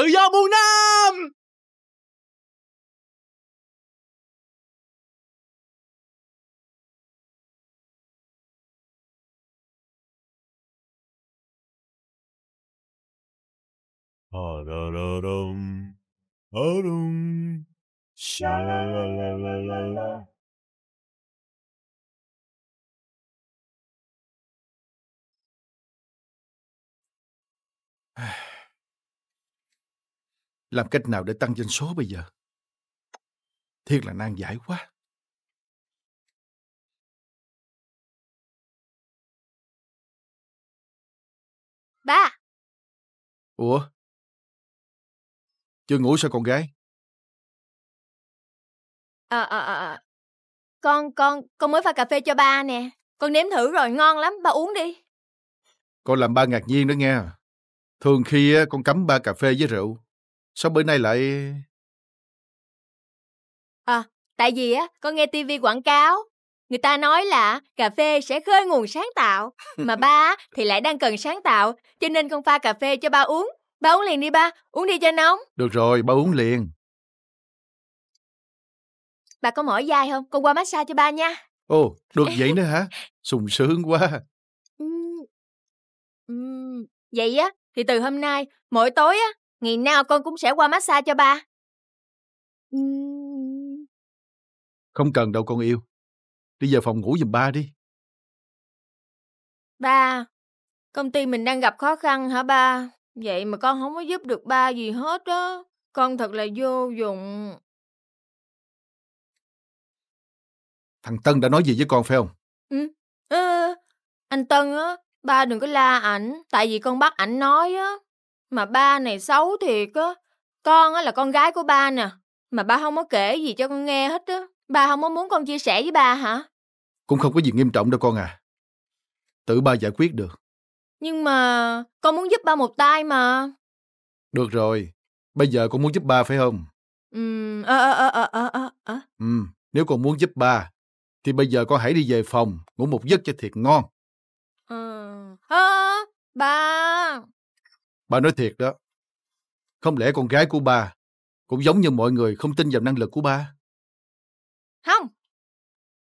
tự do muon ha dum dum sha ha-dum, sha-la-la-la-la-la. Làm cách nào để tăng doanh số bây giờ? Thiệt là nan giải quá. Ba! Ủa? Chưa ngủ sao con gái? À, à, à. Con, con, con mới pha cà phê cho ba nè. Con nếm thử rồi, ngon lắm, ba uống đi. Con làm ba ngạc nhiên đó nghe. Thường khi con cấm ba cà phê với rượu, Sao bữa nay lại... À, tại vì á, con nghe tivi quảng cáo. Người ta nói là cà phê sẽ khơi nguồn sáng tạo, mà ba thì lại đang cần sáng tạo, cho nên con pha cà phê cho ba uống. Ba uống liền đi ba, uống đi cho nóng. Được rồi, ba uống liền. Bà có mỏi dai không? Con qua massage cho ba nha. Ồ, được vậy nữa hả? Sùng sướng quá. ừ, vậy á, thì từ hôm nay, mỗi tối á, Ngày nào con cũng sẽ qua massage cho ba. Không cần đâu con yêu. Đi vào phòng ngủ giùm ba đi. Ba, công ty mình đang gặp khó khăn hả ba? Vậy mà con không có giúp được ba gì hết đó. Con thật là vô dụng. Thằng Tân đã nói gì với con phải không? Ừ. À, anh Tân á, ba đừng có la ảnh, tại vì con bắt ảnh nói á. Mà ba này xấu thiệt á. Con á là con gái của ba nè. Mà ba không có kể gì cho con nghe hết á. Ba không có muốn con chia sẻ với ba hả? Cũng không có gì nghiêm trọng đâu con à. Tự ba giải quyết được. Nhưng mà con muốn giúp ba một tay mà. Được rồi. Bây giờ con muốn giúp ba phải không? Ừ, ờ, ờ, ờ, ờ, ờ, ờ. Ừ, nếu con muốn giúp ba, thì bây giờ con hãy đi về phòng, ngủ một giấc cho thiệt ngon. Ừ, à, ba. Bà nói thiệt đó. Không lẽ con gái của ba cũng giống như mọi người không tin vào năng lực của ba? Không.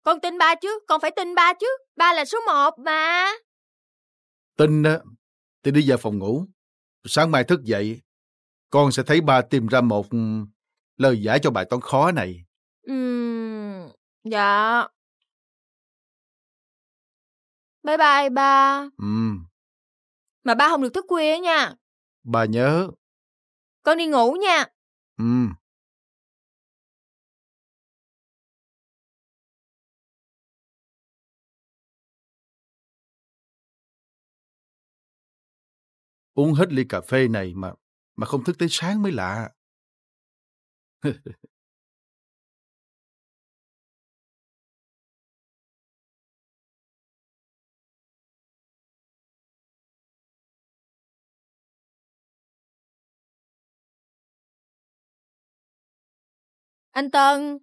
Con tin ba chứ, con phải tin ba chứ. Ba là số một mà. Tin á, thì đi vào phòng ngủ. Sáng mai thức dậy, con sẽ thấy ba tìm ra một lời giải cho bài toán khó này. Ừ, dạ. Bye bye ba. Ừ. Mà ba không được thức khuya nha. Bà nhớ. Con đi ngủ nha. Ừ. Uống hết ly cà phê này mà mà không thức tới sáng mới lạ. Anh Tân.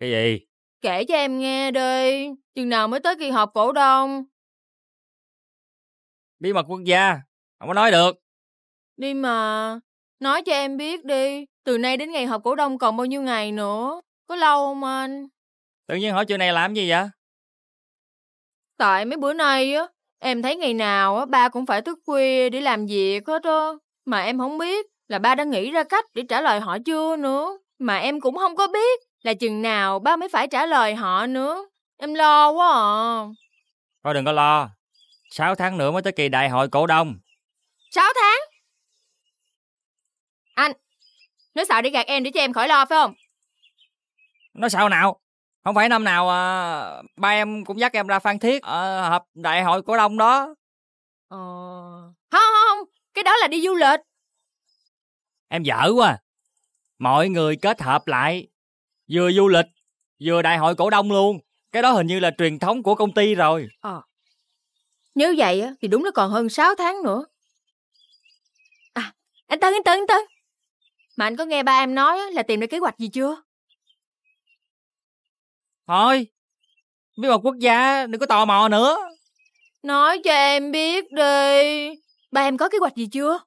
Cái gì? Kể cho em nghe đi. Chừng nào mới tới kỳ họp cổ đông? Bí mật quốc gia. Không có nói được. Đi mà. Nói cho em biết đi. Từ nay đến ngày họp cổ đông còn bao nhiêu ngày nữa? Có lâu không anh? Tự nhiên hỏi chuyện này làm gì vậy? Tại mấy bữa nay á, em thấy ngày nào á, ba cũng phải thức khuya để làm việc hết á. Mà em không biết là ba đã nghĩ ra cách để trả lời họ chưa nữa. Mà em cũng không có biết là chừng nào ba mới phải trả lời họ nữa. Em lo quá à. Thôi đừng có lo. 6 tháng nữa mới tới kỳ đại hội cổ đông. 6 tháng? Anh, nói xạo đi gạt em để cho em khỏi lo phải không? Nói sao nào? Không phải năm nào à, ba em cũng dắt em ra Phan Thiết ở à, họp đại hội cổ đông đó. Ờ... Không, không, không, cái đó là đi du lịch. Em dở quá mọi người kết hợp lại vừa du lịch vừa đại hội cổ đông luôn cái đó hình như là truyền thống của công ty rồi ờ à, nếu vậy thì đúng là còn hơn 6 tháng nữa à anh tân anh tân anh tân mà anh có nghe ba em nói là tìm được kế hoạch gì chưa thôi bí mật quốc gia đừng có tò mò nữa nói cho em biết đi ba em có kế hoạch gì chưa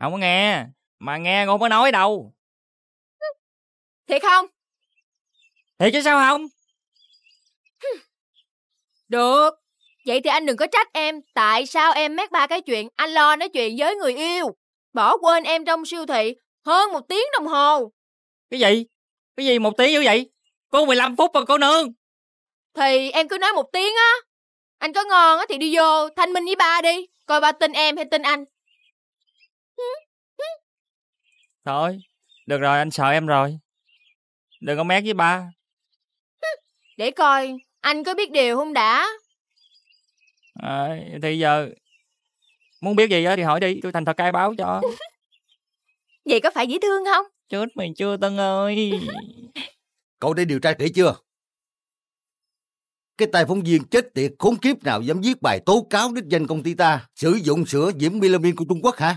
không có nghe mà nghe không có nói đâu Thiệt không? Thiệt chứ sao không? Được. Vậy thì anh đừng có trách em tại sao em mét ba cái chuyện anh lo nói chuyện với người yêu. Bỏ quên em trong siêu thị hơn một tiếng đồng hồ. Cái gì? Cái gì một tiếng như vậy? Cô 15 phút mà cô nương. Thì em cứ nói một tiếng á. Anh có ngon á thì đi vô thanh minh với ba đi. Coi ba tin em hay tin anh. Thôi, được rồi anh sợ em rồi. Đừng có mét với ba Để coi Anh có biết điều không đã à, Thì giờ Muốn biết gì đó thì hỏi đi Tôi thành thật cai báo cho Vậy có phải dễ thương không Chết mày chưa Tân ơi Cậu đã điều tra kỹ chưa cái tài phóng viên chết tiệt khốn kiếp nào dám viết bài tố cáo đích danh công ty ta sử dụng sữa diễm melamine của Trung Quốc hả?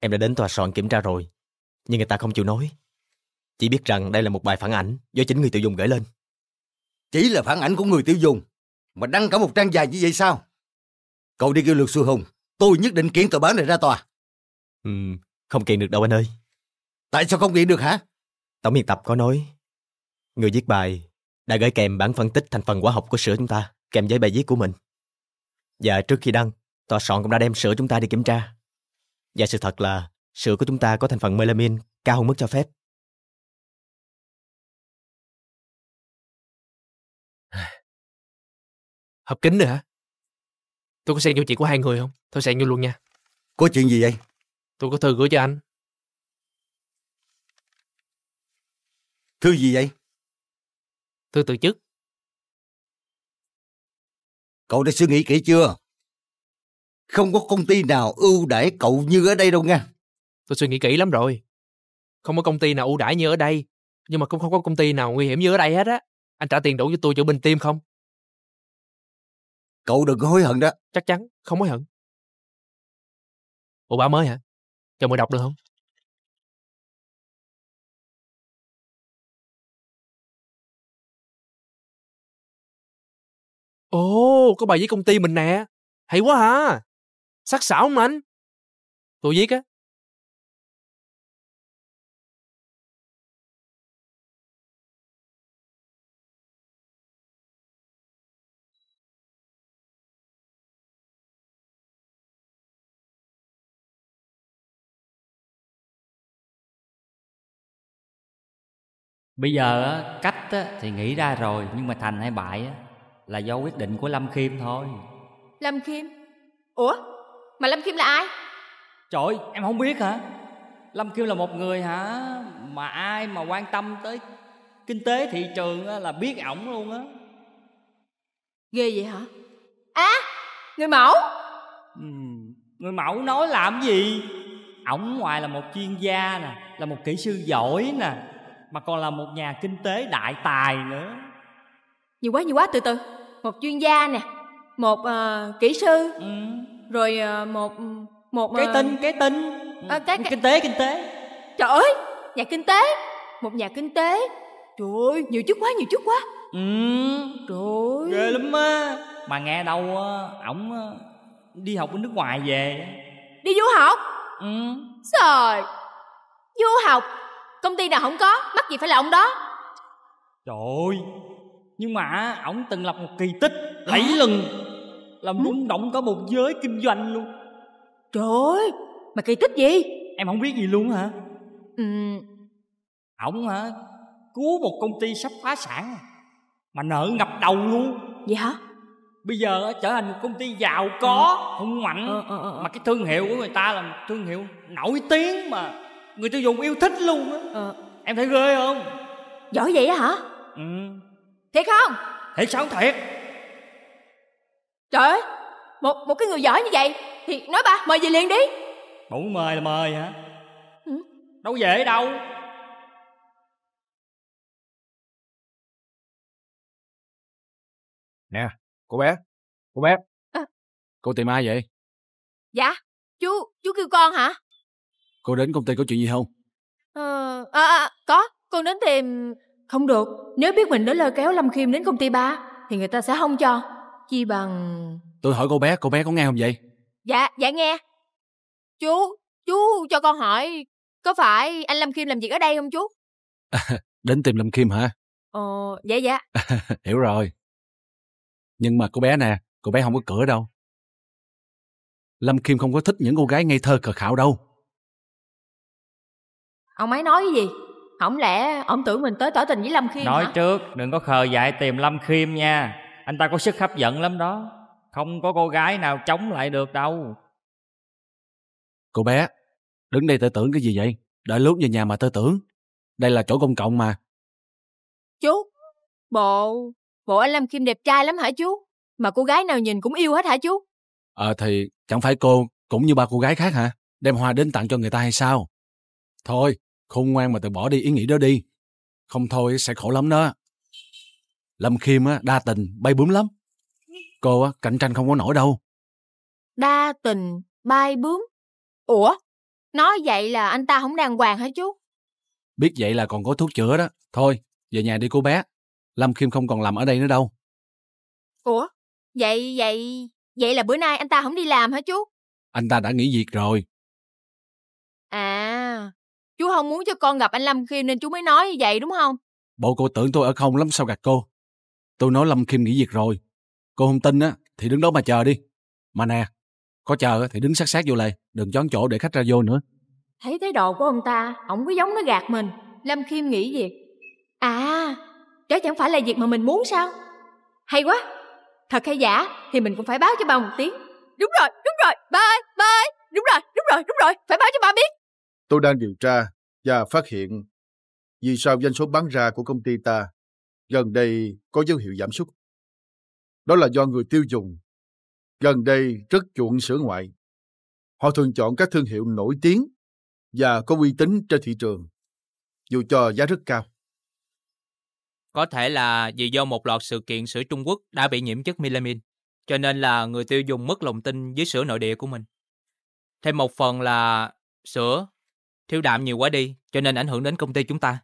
Em đã đến tòa soạn kiểm tra rồi, nhưng người ta không chịu nói. Chỉ biết rằng đây là một bài phản ảnh do chính người tiêu dùng gửi lên. Chỉ là phản ảnh của người tiêu dùng mà đăng cả một trang dài như vậy sao? Cậu đi kêu luật sư Hùng, tôi nhất định kiện tờ báo này ra tòa. Ừ, không kiện được đâu anh ơi. Tại sao không kiện được hả? Tổng biên tập có nói, người viết bài đã gửi kèm bản phân tích thành phần hóa học của sữa chúng ta, kèm với bài viết của mình. Và trước khi đăng, tòa soạn cũng đã đem sữa chúng ta đi kiểm tra. Và sự thật là sữa của chúng ta có thành phần melamine cao hơn mức cho phép. hợp kính nữa hả? Tôi có xem vô chuyện của hai người không? Thôi xem vô luôn nha. Có chuyện gì vậy? Tôi có thư gửi cho anh. Thư gì vậy? Thư từ chức. Cậu đã suy nghĩ kỹ chưa? Không có công ty nào ưu đãi cậu như ở đây đâu nha. Tôi suy nghĩ kỹ lắm rồi. Không có công ty nào ưu đãi như ở đây. Nhưng mà cũng không có công ty nào nguy hiểm như ở đây hết á. Anh trả tiền đủ cho tôi chữa bình tim không? Cậu đừng có hối hận đó. Chắc chắn, không hối hận. bộ bà mới hả? Cho mời đọc được không? Ồ, có bài với công ty mình nè. Hay quá hả? Sắc sảo không anh? Tôi viết á, bây giờ cách thì nghĩ ra rồi nhưng mà thành hay bại là do quyết định của lâm khiêm thôi lâm khiêm ủa mà lâm khiêm là ai trời em không biết hả lâm khiêm là một người hả mà ai mà quan tâm tới kinh tế thị trường là biết ổng luôn á ghê vậy hả á à, người mẫu ừ, người mẫu nói làm gì ổng ngoài là một chuyên gia nè là một kỹ sư giỏi nè mà còn là một nhà kinh tế đại tài nữa nhiều quá nhiều quá từ từ một chuyên gia nè một uh, kỹ sư ừ. rồi uh, một một cái uh, ờ, tin cái tin uh, cái, cái kinh tế kinh tế trời ơi nhà kinh tế một nhà kinh tế trời ơi nhiều chức quá nhiều chức quá ừ trời ơi ghê lắm á mà nghe đâu ổng đi học ở nước ngoài về đi du học ừ rồi du học công ty nào không có mắc gì phải là ông đó trời ơi nhưng mà ổng từng lập một kỳ tích lẫy lừng làm ừ. rung động cả một giới kinh doanh luôn trời ơi mà kỳ tích gì em không biết gì luôn hả ừ ổng hả cứu một công ty sắp phá sản mà nợ ngập đầu luôn vậy hả bây giờ trở thành một công ty giàu ừ. có hùng mạnh ừ, ừ, ừ, mà cái thương hiệu của người ta là thương hiệu nổi tiếng mà người tiêu dùng yêu thích luôn á ờ. em thấy ghê không giỏi vậy hả ừ thiệt không thiệt sao không thiệt trời ơi một một cái người giỏi như vậy thì nói ba mời về liền đi muốn mời là mời hả ừ. đâu dễ đâu nè cô bé cô bé à. cô tìm ai vậy dạ chú chú kêu con hả Cô đến công ty có chuyện gì không? Ờ, à, à, có, con đến tìm... Không được, nếu biết mình đến lôi kéo Lâm Khiêm đến công ty ba, thì người ta sẽ không cho. Chi bằng... Tôi hỏi cô bé, cô bé có nghe không vậy? Dạ, dạ nghe. Chú, chú cho con hỏi, có phải anh Lâm Khiêm làm việc ở đây không chú? đến tìm Lâm Khiêm hả? Ờ, dạ dạ. Hiểu rồi. Nhưng mà cô bé nè, cô bé không có cửa đâu. Lâm Kim không có thích những cô gái ngây thơ cờ khảo đâu ông ấy nói cái gì không lẽ ông tưởng mình tới tỏ tình với lâm khiêm nói hả? trước đừng có khờ dại tìm lâm khiêm nha anh ta có sức hấp dẫn lắm đó không có cô gái nào chống lại được đâu cô bé đứng đây tơ tưởng cái gì vậy đợi lúc về nhà mà tơ tưởng đây là chỗ công cộng mà chú bộ bộ anh lâm khiêm đẹp trai lắm hả chú mà cô gái nào nhìn cũng yêu hết hả chú ờ à, thì chẳng phải cô cũng như ba cô gái khác hả đem hoa đến tặng cho người ta hay sao thôi Khôn ngoan mà từ bỏ đi ý nghĩ đó đi. Không thôi sẽ khổ lắm đó. Lâm Khiêm á, đa tình, bay bướm lắm. Cô á, cạnh tranh không có nổi đâu. Đa tình, bay bướm? Ủa? Nói vậy là anh ta không đàng hoàng hả chú? Biết vậy là còn có thuốc chữa đó. Thôi, về nhà đi cô bé. Lâm Khiêm không còn làm ở đây nữa đâu. Ủa? Vậy, vậy... Vậy là bữa nay anh ta không đi làm hả chú? Anh ta đã nghỉ việc rồi. À, Chú không muốn cho con gặp anh Lâm Khiêm nên chú mới nói như vậy đúng không? Bộ cô tưởng tôi ở không lắm sao gạt cô. Tôi nói Lâm Khiêm nghỉ việc rồi. Cô không tin á, thì đứng đó mà chờ đi. Mà nè, có chờ thì đứng sát sát vô lề, đừng chón chỗ để khách ra vô nữa. Thấy thái độ của ông ta, ông có giống nó gạt mình. Lâm Khiêm nghỉ việc. À, đó chẳng phải là việc mà mình muốn sao? Hay quá, thật hay giả thì mình cũng phải báo cho ba một tiếng. Đúng rồi, đúng rồi, ba ơi, ba ơi, đúng rồi, đúng rồi, đúng rồi, phải báo cho ba biết. Tôi đang điều tra và phát hiện vì sao doanh số bán ra của công ty ta gần đây có dấu hiệu giảm sút. Đó là do người tiêu dùng gần đây rất chuộng sữa ngoại. Họ thường chọn các thương hiệu nổi tiếng và có uy tín trên thị trường, dù cho giá rất cao. Có thể là vì do một loạt sự kiện sữa Trung Quốc đã bị nhiễm chất melamine, cho nên là người tiêu dùng mất lòng tin với sữa nội địa của mình. Thêm một phần là sữa Thiếu đạm nhiều quá đi, cho nên ảnh hưởng đến công ty chúng ta.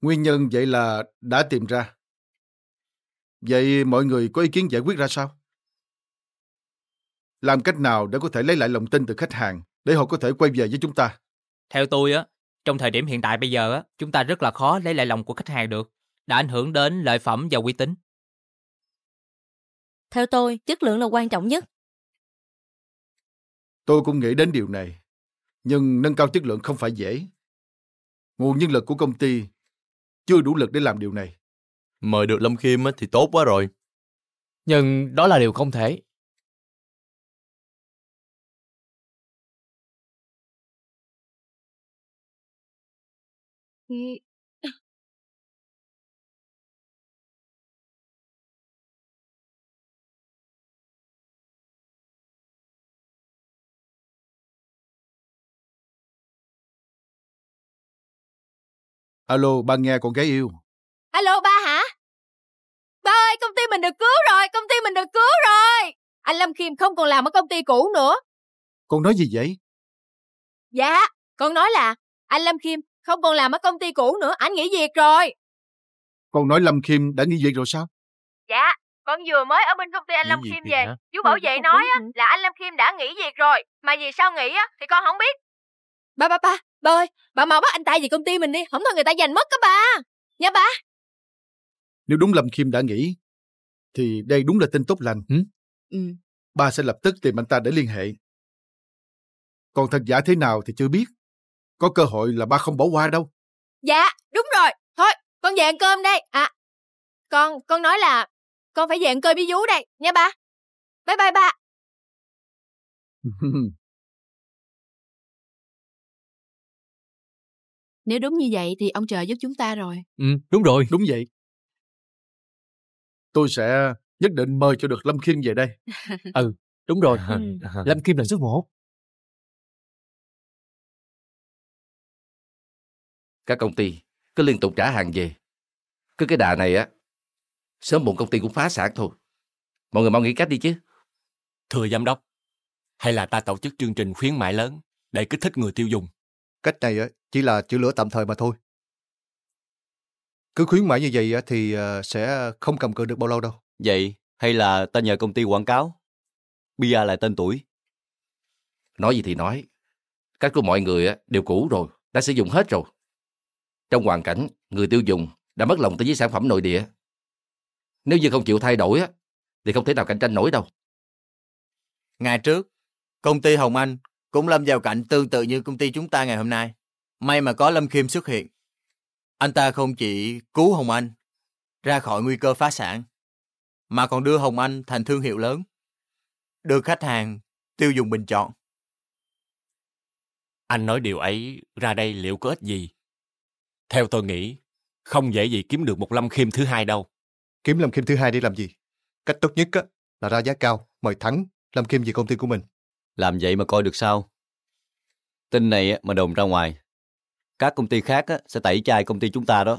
Nguyên nhân vậy là đã tìm ra. Vậy mọi người có ý kiến giải quyết ra sao? Làm cách nào để có thể lấy lại lòng tin từ khách hàng để họ có thể quay về với chúng ta? Theo tôi á, trong thời điểm hiện tại bây giờ á, chúng ta rất là khó lấy lại lòng của khách hàng được, đã ảnh hưởng đến lợi phẩm và uy tín. Theo tôi, chất lượng là quan trọng nhất. Tôi cũng nghĩ đến điều này nhưng nâng cao chất lượng không phải dễ. Nguồn nhân lực của công ty chưa đủ lực để làm điều này. Mời được Lâm Khiêm thì tốt quá rồi. Nhưng đó là điều không thể. Khi Alo, ba nghe con gái yêu. Alo ba hả? Ba ơi, công ty mình được cứu rồi, công ty mình được cứu rồi. Anh Lâm Khiêm không còn làm ở công ty cũ nữa. Con nói gì vậy? Dạ, con nói là anh Lâm Khiêm không còn làm ở công ty cũ nữa, anh nghỉ việc rồi. Con nói Lâm Khiêm đã nghỉ việc rồi sao? Dạ, con vừa mới ở bên công ty anh nghỉ Lâm Khiêm về. Hả? Chú Bảo vệ nói á, là anh Lâm Khiêm đã nghỉ việc rồi. Mà vì sao nghỉ á, thì con không biết. Ba ba ba, Ba ơi, bà mau bắt anh ta về công ty mình đi, không thôi người ta giành mất cả ba, Nha ba. Nếu đúng Lâm Kim đã nghĩ, thì đây đúng là tin tốt lành. Ừ? Ừ. Ba sẽ lập tức tìm anh ta để liên hệ. Còn thật giả thế nào thì chưa biết. Có cơ hội là ba không bỏ qua đâu. Dạ, đúng rồi. Thôi, con về ăn cơm đây. À, con, con nói là con phải về ăn cơm với vú đây, nha ba. Bye bye ba. Nếu đúng như vậy thì ông trời giúp chúng ta rồi. Ừ, đúng rồi. Đúng vậy. Tôi sẽ nhất định mời cho được Lâm Khiêm về đây. ừ, đúng rồi. Ừ. Lâm Khiêm là số một. Các công ty cứ liên tục trả hàng về. Cứ cái đà này á, sớm muộn công ty cũng phá sản thôi. Mọi người mau nghĩ cách đi chứ. Thưa giám đốc, hay là ta tổ chức chương trình khuyến mại lớn để kích thích người tiêu dùng. Cách này chỉ là chữa lửa tạm thời mà thôi. Cứ khuyến mãi như vậy thì ờ, sẽ không cầm cự được bao lâu đâu. Vậy hay là ta nhờ công ty quảng cáo? Bia lại tên tuổi. Nói gì thì nói. Cách của mọi người đều cũ rồi, đã sử dụng hết rồi. Trong hoàn cảnh, người tiêu dùng đã mất lòng tới với sản phẩm nội địa. Nếu như không chịu thay đổi thì không thể nào cạnh tranh nổi đâu. Ngày trước, công ty Hồng Anh cũng lâm vào cảnh tương tự như công ty chúng ta ngày hôm nay. May mà có Lâm Khiêm xuất hiện. Anh ta không chỉ cứu Hồng Anh ra khỏi nguy cơ phá sản, mà còn đưa Hồng Anh thành thương hiệu lớn, được khách hàng tiêu dùng bình chọn. Anh nói điều ấy ra đây liệu có ích gì? Theo tôi nghĩ, không dễ gì kiếm được một Lâm Khiêm thứ hai đâu. Kiếm Lâm Khiêm thứ hai để làm gì? Cách tốt nhất á, là ra giá cao, mời thắng Lâm Khiêm về công ty của mình. Làm vậy mà coi được sao? Tin này mà đồn ra ngoài, các công ty khác sẽ tẩy chay công ty chúng ta đó.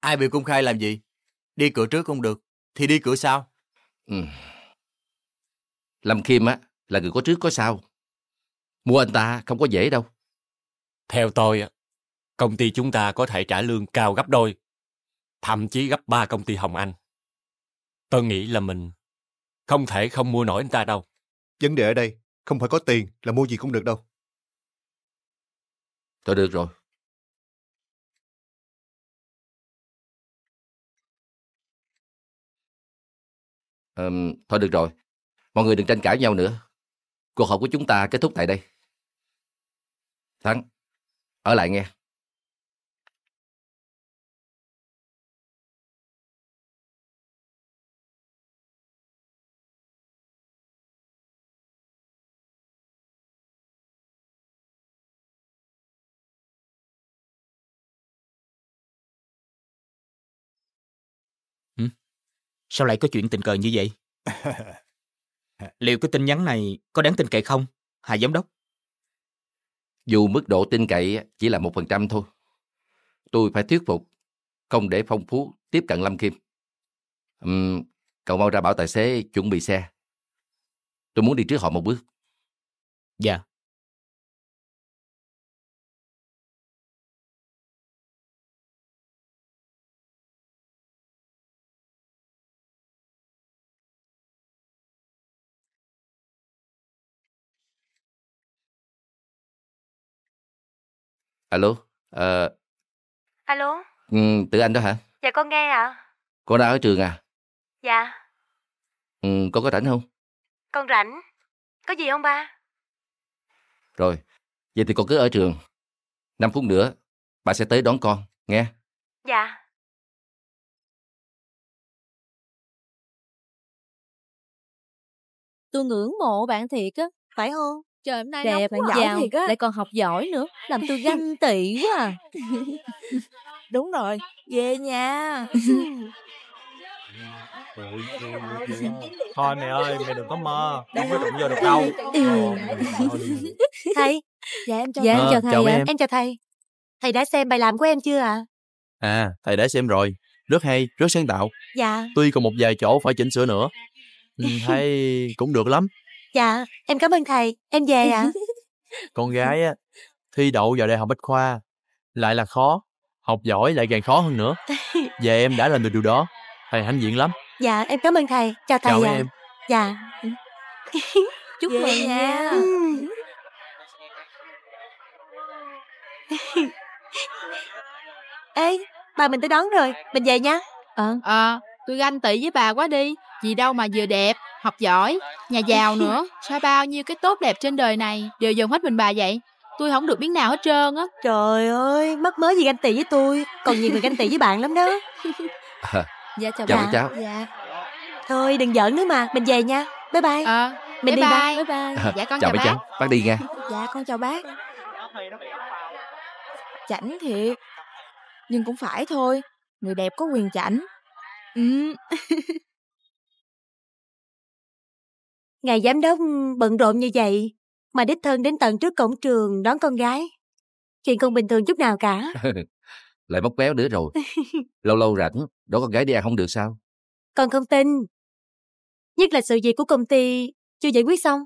Ai bị công khai làm gì? Đi cửa trước không được, thì đi cửa sau. Ừ. Lâm Kim á là người có trước có sau. Mua anh ta không có dễ đâu. Theo tôi á, công ty chúng ta có thể trả lương cao gấp đôi, thậm chí gấp ba công ty Hồng Anh. Tôi nghĩ là mình không thể không mua nổi anh ta đâu. Vấn đề ở đây không phải có tiền là mua gì cũng được đâu. Thôi được rồi. À, thôi được rồi. Mọi người đừng tranh cãi nhau nữa. Cuộc họp của chúng ta kết thúc tại đây. Thắng, ở lại nghe. Sao lại có chuyện tình cờ như vậy? Liệu cái tin nhắn này có đáng tin cậy không, Hà Giám đốc? Dù mức độ tin cậy chỉ là một phần trăm thôi, tôi phải thuyết phục, không để Phong Phú tiếp cận Lâm Kim. Uhm, cậu mau ra bảo tài xế chuẩn bị xe. Tôi muốn đi trước họ một bước. Dạ. Yeah. alo à... alo ừ, tự anh đó hả dạ con nghe ạ à. con đang ở trường à dạ ừ, con có rảnh không con rảnh có gì không ba rồi vậy thì con cứ ở trường Năm phút nữa ba sẽ tới đón con nghe dạ tôi ngưỡng mộ bạn thiệt á phải không trời hôm nay đẹp nóng giàu thiệt á. lại còn học giỏi nữa làm tôi ganh tị quá à. đúng rồi về nhà thôi mẹ ơi mẹ đừng có mơ không có đụng vô được đâu ờ. thầy dạ em chào dạ, thầy, em chào thầy chào em. em chào thầy thầy đã xem bài làm của em chưa ạ à? à thầy đã xem rồi rất hay rất sáng tạo dạ tuy còn một vài chỗ phải chỉnh sửa nữa thầy ừ, cũng được lắm Dạ, em cảm ơn thầy, em về ạ. À. Con gái á, thi đậu vào đại học Bách Khoa, lại là khó, học giỏi lại càng khó hơn nữa. Về em đã làm được điều đó, thầy hãnh diện lắm. Dạ, em cảm ơn thầy, chào thầy Chào ạ. em. Dạ. Chúc mừng dạ. nha. Ừ. Ê, bà mình tới đón rồi, mình về nha. Ờ, Ờ, tôi ganh tị với bà quá đi, gì đâu mà vừa đẹp, học giỏi, nhà giàu nữa. Sao bao nhiêu cái tốt đẹp trên đời này đều dùng hết mình bà vậy? Tôi không được biết nào hết trơn á. Trời ơi, mất mới gì ganh tị với tôi, còn nhiều người ganh tị với bạn lắm đó. À, dạ chào, chào bạn. Cháu. Dạ. Thôi đừng giỡn nữa mà, mình về nha. Bye bye. à, mình bye đi bye. bye. bye bye. Dạ con chào, chào bác. Cháu. Bác đi nha. Dạ con chào bác. Chảnh thiệt. Nhưng cũng phải thôi, người đẹp có quyền chảnh. Ừ. Ngài giám đốc bận rộn như vậy mà đích thân đến tận trước cổng trường đón con gái. Chuyện không bình thường chút nào cả. Lại móc béo nữa rồi. lâu lâu rảnh, đón con gái đi ăn không được sao? Con không tin. Nhất là sự việc của công ty chưa giải quyết xong.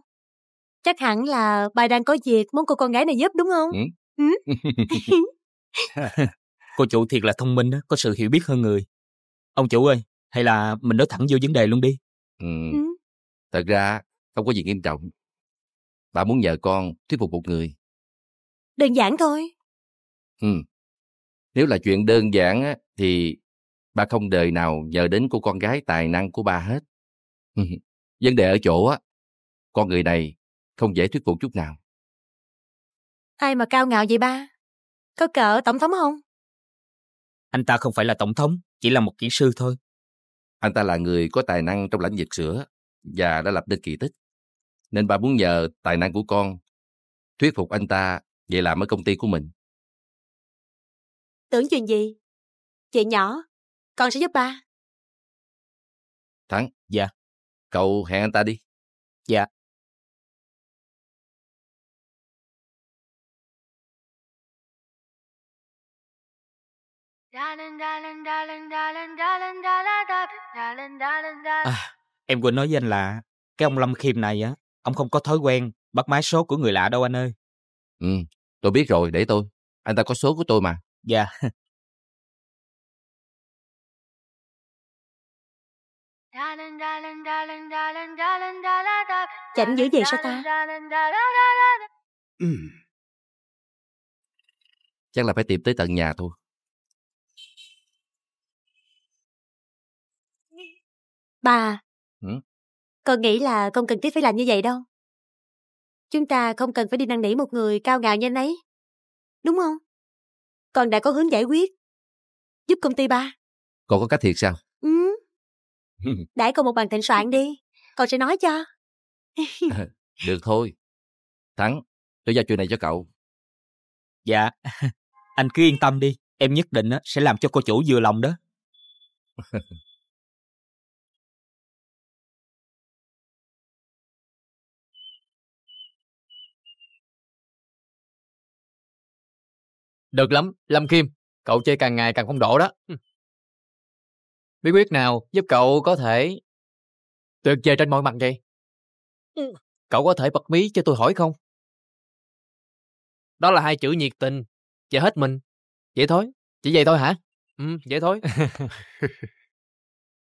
Chắc hẳn là bà đang có việc muốn cô con gái này giúp đúng không? Ừ. ừ. cô chủ thiệt là thông minh đó, có sự hiểu biết hơn người. Ông chủ ơi, hay là mình nói thẳng vô vấn đề luôn đi. ừ. ừ thật ra không có gì nghiêm trọng bà muốn nhờ con thuyết phục một người đơn giản thôi ừ nếu là chuyện đơn giản á, thì bà không đời nào nhờ đến cô con gái tài năng của bà hết vấn đề ở chỗ á con người này không dễ thuyết phục chút nào ai mà cao ngạo vậy ba có cỡ tổng thống không anh ta không phải là tổng thống chỉ là một kỹ sư thôi anh ta là người có tài năng trong lĩnh vực sữa và đã lập nên kỳ tích. Nên ba muốn nhờ tài năng của con thuyết phục anh ta về làm ở công ty của mình. Tưởng chuyện gì? Chuyện nhỏ, con sẽ giúp ba. Thắng. Dạ. Cậu hẹn anh ta đi. Dạ. À, Em quên nói với anh là cái ông Lâm Khiêm này á, ông không có thói quen bắt máy số của người lạ đâu anh ơi. Ừ, tôi biết rồi, để tôi. Anh ta có số của tôi mà. Dạ. Chảnh dữ vậy sao ta? Ừ. Chắc là phải tìm tới tận nhà thôi. Ba. Ừ? Con nghĩ là không cần thiết phải làm như vậy đâu. Chúng ta không cần phải đi năn nỉ một người cao ngạo như anh ấy. Đúng không? Con đã có hướng giải quyết. Giúp công ty ba. Con có cách thiệt sao? Ừ. Đãi con một bàn thịnh soạn đi. Con sẽ nói cho. được thôi. Thắng, tôi giao chuyện này cho cậu. Dạ. Anh cứ yên tâm đi. Em nhất định sẽ làm cho cô chủ vừa lòng đó. Được lắm, Lâm Kim, cậu chơi càng ngày càng phong độ đó. Bí quyết nào giúp cậu có thể tuyệt vời trên mọi mặt vậy? Ừ. Cậu có thể bật mí cho tôi hỏi không? Đó là hai chữ nhiệt tình và hết mình. Vậy thôi, chỉ vậy thôi hả? Ừ, vậy thôi.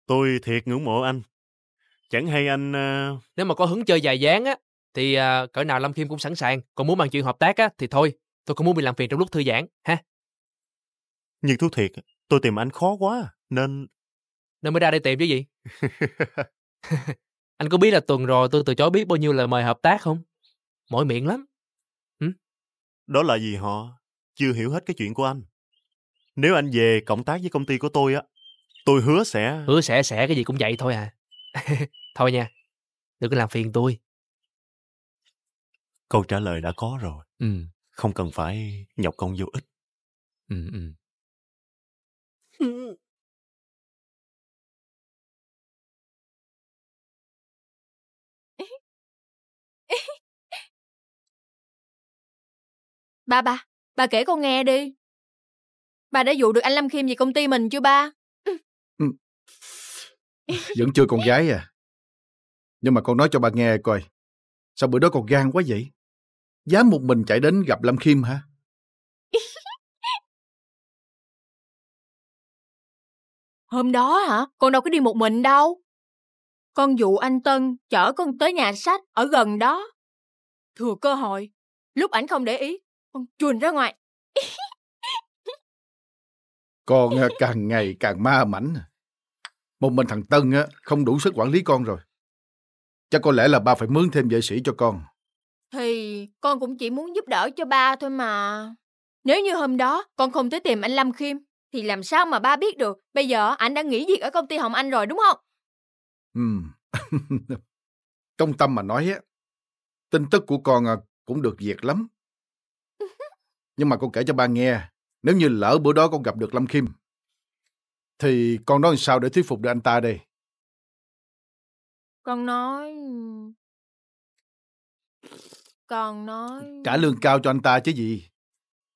tôi thiệt ngưỡng mộ anh. Chẳng hay anh... Uh... Nếu mà có hứng chơi dài dáng á, thì uh, cỡ nào Lâm Kim cũng sẵn sàng. Còn muốn bàn chuyện hợp tác á, thì thôi, Tôi không muốn bị làm phiền trong lúc thư giãn, ha? Nhưng thú thiệt, tôi tìm anh khó quá, nên... Nên mới ra đây tìm chứ gì? anh có biết là tuần rồi tôi từ chối biết bao nhiêu lời mời hợp tác không? mỏi miệng lắm. Ừ? Đó là gì họ? Chưa hiểu hết cái chuyện của anh. Nếu anh về cộng tác với công ty của tôi á, tôi hứa sẽ... Hứa sẽ sẽ cái gì cũng vậy thôi à. thôi nha, đừng có làm phiền tôi. Câu trả lời đã có rồi. Ừ không cần phải nhọc công vô ích ừ ừ Ba ba, ba kể con nghe đi. Ba đã dụ được anh Lâm Khiêm về công ty mình chưa ba? Vẫn chưa con gái à. Nhưng mà con nói cho ba nghe coi. Sao bữa đó con gan quá vậy? Dám một mình chạy đến gặp Lâm Kim hả? Hôm đó hả? Con đâu có đi một mình đâu. Con dụ anh Tân chở con tới nhà sách ở gần đó. Thừa cơ hội, lúc ảnh không để ý, con chuồn ra ngoài. con ờ, càng ngày càng ma mảnh. À. Một mình thằng Tân không đủ sức quản lý con rồi. Chắc có lẽ là ba phải mướn thêm vệ sĩ cho con. Thì con cũng chỉ muốn giúp đỡ cho ba thôi mà. Nếu như hôm đó con không tới tìm anh Lâm Khiêm, thì làm sao mà ba biết được bây giờ anh đang nghỉ việc ở công ty Hồng Anh rồi đúng không? Ừ. Trong tâm mà nói á, tin tức của con à, cũng được việc lắm. Nhưng mà con kể cho ba nghe, nếu như lỡ bữa đó con gặp được Lâm Khiêm, thì con nói làm sao để thuyết phục được anh ta đây? Con nói còn nói... Trả lương cao cho anh ta chứ gì.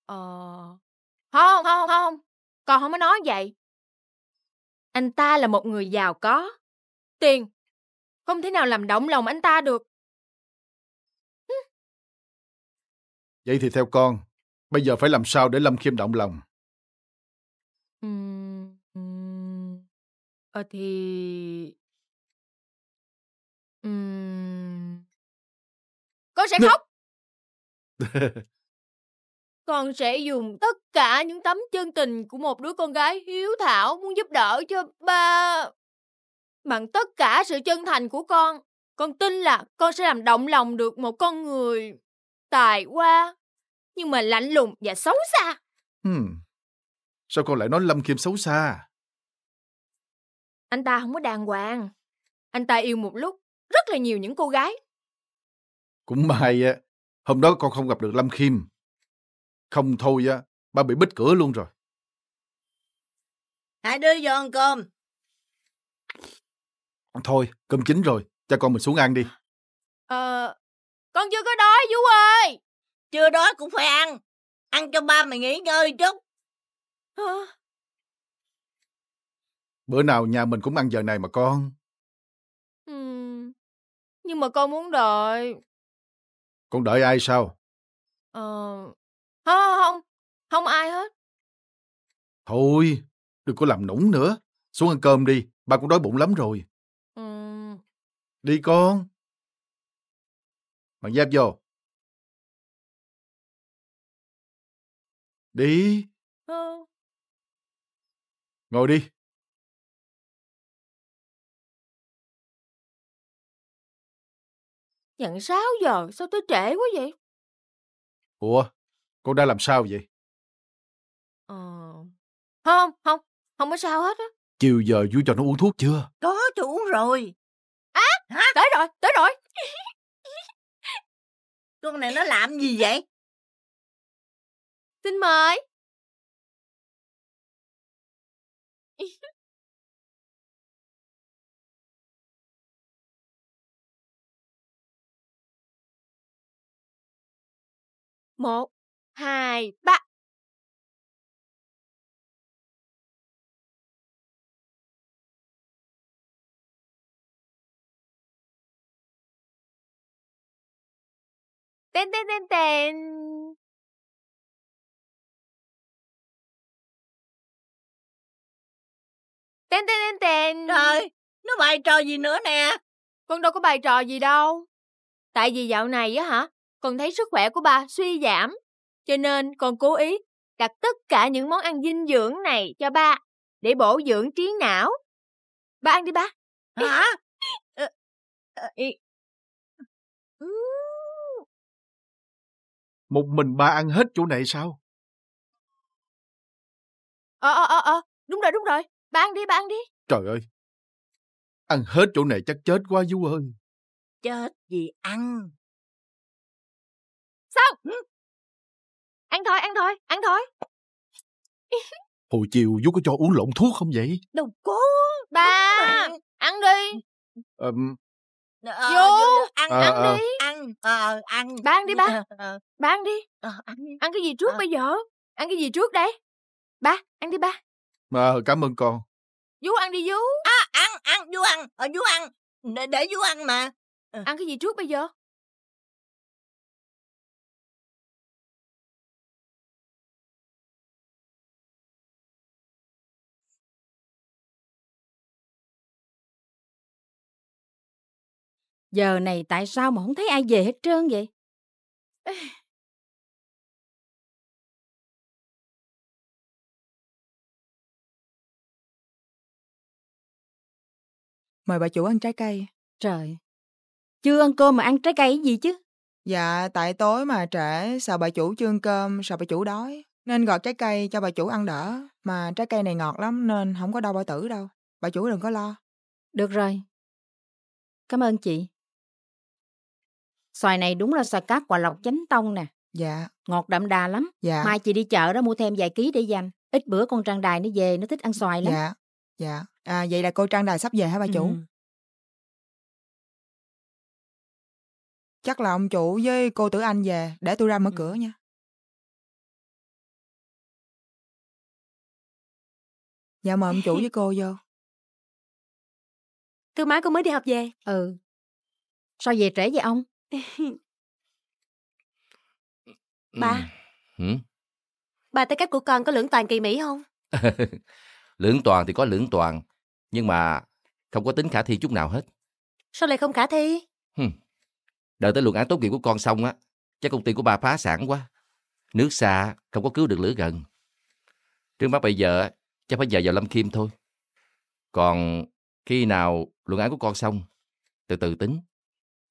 Ờ... Không, không, không. Con không có nói vậy. Anh ta là một người giàu có. Tiền. Không thể nào làm động lòng anh ta được. Vậy thì theo con, bây giờ phải làm sao để Lâm Khiêm động lòng? Ừ, ừ, thì... Ừ, con sẽ khóc con sẽ dùng tất cả những tấm chân tình của một đứa con gái hiếu thảo muốn giúp đỡ cho ba bằng tất cả sự chân thành của con con tin là con sẽ làm động lòng được một con người tài hoa nhưng mà lạnh lùng và xấu xa hmm. sao con lại nói lâm kim xấu xa anh ta không có đàng hoàng anh ta yêu một lúc rất là nhiều những cô gái cũng may á, hôm đó con không gặp được Lâm Khiêm. Không thôi á, ba bị bít cửa luôn rồi. Hai đứa vô ăn cơm. Thôi, cơm chín rồi, cho con mình xuống ăn đi. Ờ, con chưa có đói Vũ ơi. Chưa đói cũng phải ăn. Ăn cho ba mày nghỉ ngơi chút. Ờ. Bữa nào nhà mình cũng ăn giờ này mà con. Ừ, nhưng mà con muốn đợi. Con đợi ai sao? Ờ... Không, không, không ai hết. Thôi, đừng có làm nũng nữa. Xuống ăn cơm đi, ba cũng đói bụng lắm rồi. Ừ. Đi con. Bạn giáp vô. Đi. Ừ. Ngồi đi. Nhận 6 giờ sao tôi trễ quá vậy? Ủa, cô đã làm sao vậy? Ờ... Không, không, không có sao hết á. Chiều giờ vui cho nó uống thuốc chưa? Có, tôi uống rồi. Á, à, tới rồi, tới rồi. Con này nó làm gì vậy? Xin mời. một hai ba tên tên tên tên tên tên tên tên trời nó bài trò gì nữa nè con đâu có bài trò gì đâu tại vì dạo này á hả con thấy sức khỏe của ba suy giảm, cho nên con cố ý đặt tất cả những món ăn dinh dưỡng này cho ba để bổ dưỡng trí não. Ba ăn đi ba. Hả? Ờ, ờ, Một mình ba ăn hết chỗ này sao? Ờ, ờ, ờ, ờ, đúng rồi, đúng rồi. Ba ăn đi, ba ăn đi. Trời ơi, ăn hết chỗ này chắc chết quá Vũ ơi. Chết gì ăn, sao ừ. ăn thôi ăn thôi ăn thôi hồi chiều vú có cho uống lộn thuốc không vậy đâu có ba ăn đi ờ vô ăn à, ăn à. đi ăn ờ ăn ba ăn đi ba ờ, ba ăn đi ăn cái gì trước bây giờ ăn cái gì trước đây ba ăn đi ba à, cảm ơn con vú ăn đi vú à ăn ăn vú ăn ờ vú ăn để, để vú ăn mà ăn cái gì trước bây giờ Giờ này tại sao mà không thấy ai về hết trơn vậy? Mời bà chủ ăn trái cây. Trời, chưa ăn cơm mà ăn trái cây gì chứ? Dạ, tại tối mà trễ, sợ bà chủ chưa ăn cơm, sợ bà chủ đói. Nên gọt trái cây cho bà chủ ăn đỡ. Mà trái cây này ngọt lắm nên không có đau bao tử đâu. Bà chủ đừng có lo. Được rồi. Cảm ơn chị xoài này đúng là xoài cát quả lọc chánh tông nè dạ ngọt đậm đà lắm dạ mai chị đi chợ đó mua thêm vài ký để dành ít bữa con trang đài nó về nó thích ăn xoài lắm dạ dạ à, vậy là cô trang đài sắp về hả ba ừ. chủ ừ. chắc là ông chủ với cô tử anh về để tôi ra ừ, mở ừ. cửa nha dạ mời ông chủ với cô vô Cư má cô mới đi học về Ừ Sao về trễ vậy ông Ba ừ. Ba tới cách của con có lưỡng toàn kỳ mỹ không? lưỡng toàn thì có lưỡng toàn Nhưng mà không có tính khả thi chút nào hết Sao lại không khả thi? Đợi tới luận án tốt nghiệp của con xong á Chắc công ty của bà phá sản quá Nước xa không có cứu được lửa gần Trước mắt bây giờ Chắc phải giờ vào Lâm Kim thôi Còn khi nào luận án của con xong Từ từ tính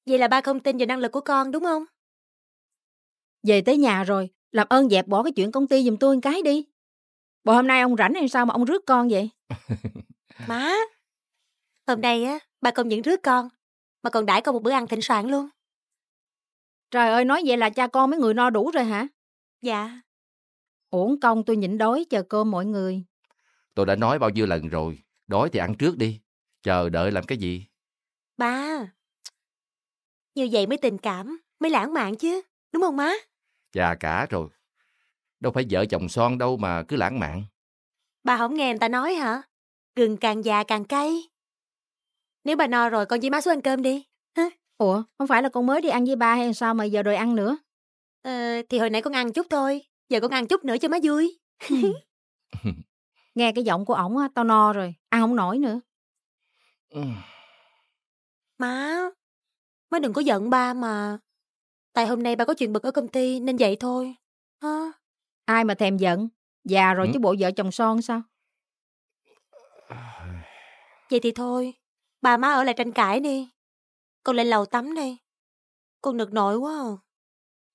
Vậy là ba không tin vào năng lực của con đúng không? Về tới nhà rồi, làm ơn dẹp bỏ cái chuyện công ty giùm tôi một cái đi. Bộ hôm nay ông rảnh hay sao mà ông rước con vậy? Má, hôm nay á, ba không những rước con, mà còn đãi con một bữa ăn thịnh soạn luôn. Trời ơi, nói vậy là cha con mấy người no đủ rồi hả? Dạ. Uổng công tôi nhịn đói chờ cơm mọi người. Tôi đã nói bao nhiêu lần rồi, đói thì ăn trước đi, chờ đợi làm cái gì? Ba, như vậy mới tình cảm, mới lãng mạn chứ, đúng không má? Già cả rồi. Đâu phải vợ chồng son đâu mà cứ lãng mạn. Bà không nghe người ta nói hả? Gừng càng già càng cay. Nếu bà no rồi con với má xuống ăn cơm đi. Hả? Ủa, không phải là con mới đi ăn với ba hay sao mà giờ đòi ăn nữa? Ờ, thì hồi nãy con ăn chút thôi. Giờ con ăn chút nữa cho má vui. Ừ. nghe cái giọng của ổng á, tao no rồi. Ăn không nổi nữa. Má, Má đừng có giận ba mà. Tại hôm nay ba có chuyện bực ở công ty nên vậy thôi. Hả? Ai mà thèm giận? Già rồi ừ. chứ bộ vợ chồng son sao? Vậy thì thôi, bà má ở lại tranh cãi đi. Con lên lầu tắm đi. Con nực nổi quá à.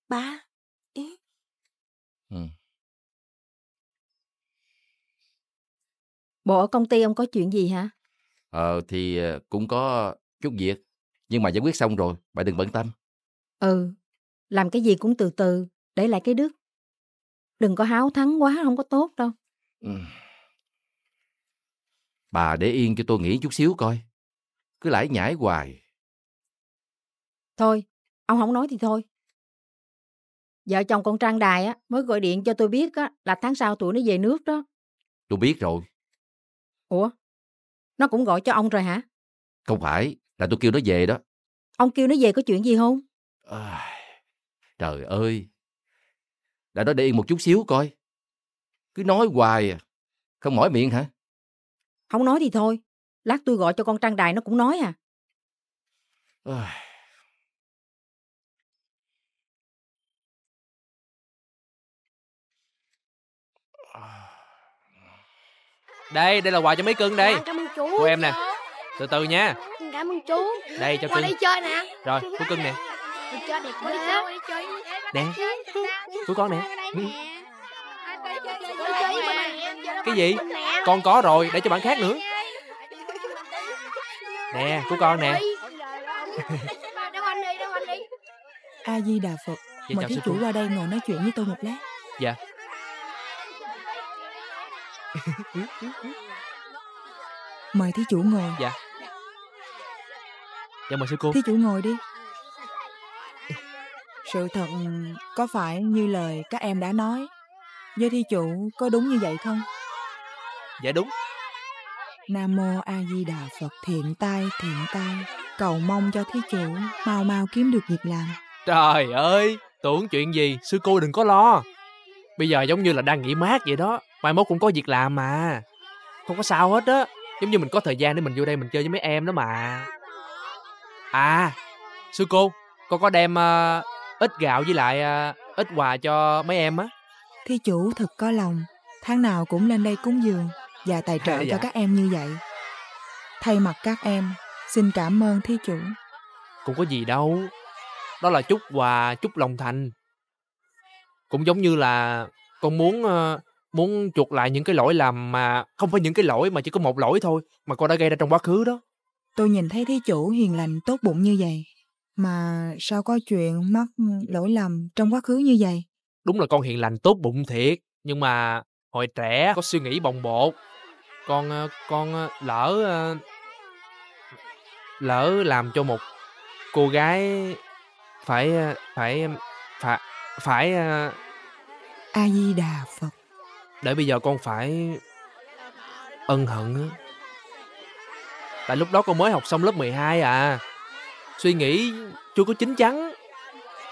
Ba. Ý. Ừ. Bộ ở công ty ông có chuyện gì hả? Ờ thì ờ, cũng có chút việc nhưng mà giải quyết xong rồi, bà đừng bận tâm. Ừ, làm cái gì cũng từ từ, để lại cái đức. Đừng có háo thắng quá, không có tốt đâu. Ừ. Bà để yên cho tôi nghĩ chút xíu coi. Cứ lải nhải hoài. Thôi, ông không nói thì thôi. Vợ chồng con Trang Đài á, mới gọi điện cho tôi biết á, là tháng sau tụi nó về nước đó. Tôi biết rồi. Ủa? Nó cũng gọi cho ông rồi hả? Không phải, là tôi kêu nó về đó ông kêu nó về có chuyện gì không à, trời ơi đã nói để yên một chút xíu coi cứ nói hoài à. không mỏi miệng hả không nói thì thôi lát tôi gọi cho con trang đài nó cũng nói à, à. đây đây là quà cho mấy cưng đây cô em nè từ từ nha con cảm ơn chú đây cho cưng đi chơi nè rồi của cưng nè đi chơi đẹp quá đi chơi nè chú con ừ. nè cái gì con có rồi để cho bạn khác nữa nè chú con nè a di đà phật dạ, mời thí chủ qua đây ngồi nói chuyện với tôi một lát dạ mời thí chủ ngồi dạ Dạ mời sư cô Thí chủ ngồi đi Sự thật có phải như lời các em đã nói Với thi chủ có đúng như vậy không? Dạ đúng Nam Mô A Di Đà Phật thiện tai thiện tai Cầu mong cho thí chủ mau mau kiếm được việc làm Trời ơi Tưởng chuyện gì sư cô đừng có lo Bây giờ giống như là đang nghỉ mát vậy đó Mai mốt cũng có việc làm mà Không có sao hết đó. Giống như mình có thời gian để mình vô đây mình chơi với mấy em đó mà À sư cô Con có đem uh, ít gạo với lại uh, ít quà cho mấy em á Thi chủ thật có lòng Tháng nào cũng lên đây cúng dường Và tài trợ dạ. cho các em như vậy Thay mặt các em Xin cảm ơn thi chủ Cũng có gì đâu Đó là chúc quà chúc lòng thành Cũng giống như là Con muốn uh, muốn chuộc lại những cái lỗi làm mà không phải những cái lỗi mà chỉ có một lỗi thôi mà con đã gây ra trong quá khứ đó Tôi nhìn thấy thí chủ hiền lành tốt bụng như vậy. Mà sao có chuyện mắc lỗi lầm trong quá khứ như vậy? Đúng là con hiền lành tốt bụng thiệt. Nhưng mà hồi trẻ có suy nghĩ bồng bột. Con, ờ, con ờ, lỡ... Ờ, lỡ làm cho một cô gái phải... Phải... Phải... phải A-di-đà Phật. Để bây giờ con phải ân hận Tại lúc đó con mới học xong lớp 12 à Suy nghĩ chưa có chín chắn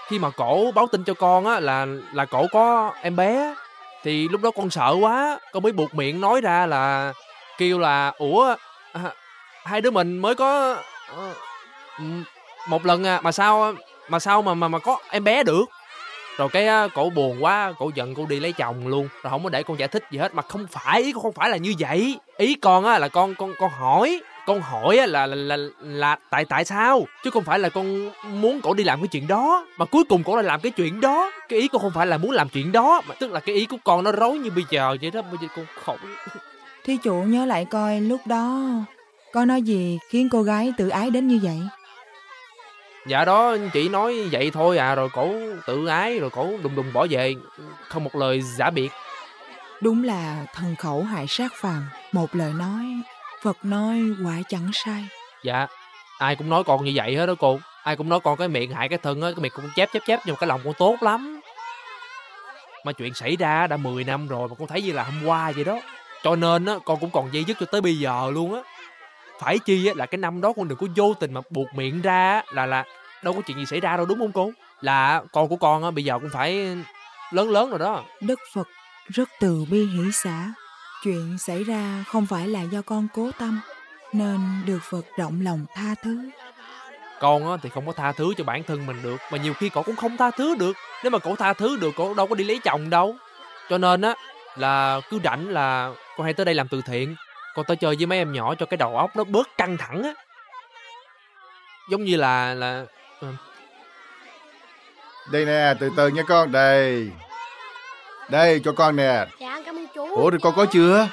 Khi mà cổ báo tin cho con á là là cổ có em bé Thì lúc đó con sợ quá Con mới buộc miệng nói ra là Kêu là Ủa à, Hai đứa mình mới có à, Một lần à Mà sao mà sao mà mà, mà có em bé được rồi cái cổ buồn quá cổ giận cô đi lấy chồng luôn rồi không có để con giải thích gì hết mà không phải ý con không phải là như vậy ý con á là con con con hỏi con hỏi là, là là là tại tại sao chứ không phải là con muốn cổ đi làm cái chuyện đó mà cuối cùng cổ lại làm cái chuyện đó cái ý con không phải là muốn làm chuyện đó mà tức là cái ý của con nó rối như bây giờ vậy đó bây giờ con khổ thí chủ nhớ lại coi lúc đó có nói gì khiến cô gái tự ái đến như vậy dạ đó chỉ nói vậy thôi à rồi cổ tự ái rồi cổ đùng đùng bỏ về không một lời giả biệt đúng là thần khẩu hại sát phàm một lời nói Phật nói quả chẳng sai Dạ Ai cũng nói con như vậy hết đó cô Ai cũng nói con cái miệng hại cái thân á Cái miệng cũng chép chép chép nhưng mà cái lòng con tốt lắm Mà chuyện xảy ra đã 10 năm rồi Mà con thấy như là hôm qua vậy đó Cho nên á con cũng còn dây dứt cho tới bây giờ luôn á Phải chi á là cái năm đó con đừng có vô tình mà buộc miệng ra Là là đâu có chuyện gì xảy ra đâu đúng không cô Là con của con á bây giờ cũng phải lớn lớn rồi đó Đức Phật rất từ bi hỷ xã Chuyện xảy ra không phải là do con cố tâm Nên được Phật rộng lòng tha thứ Con thì không có tha thứ cho bản thân mình được Mà nhiều khi cổ cũng không tha thứ được Nếu mà cổ tha thứ được cổ đâu có đi lấy chồng đâu Cho nên á là cứ rảnh là con hay tới đây làm từ thiện Con tới chơi với mấy em nhỏ cho cái đầu óc nó bớt căng thẳng á Giống như là là ờ. Đây nè từ từ nha con đây đây cho con nè Dạ cảm ơn chú Ủa rồi con có chưa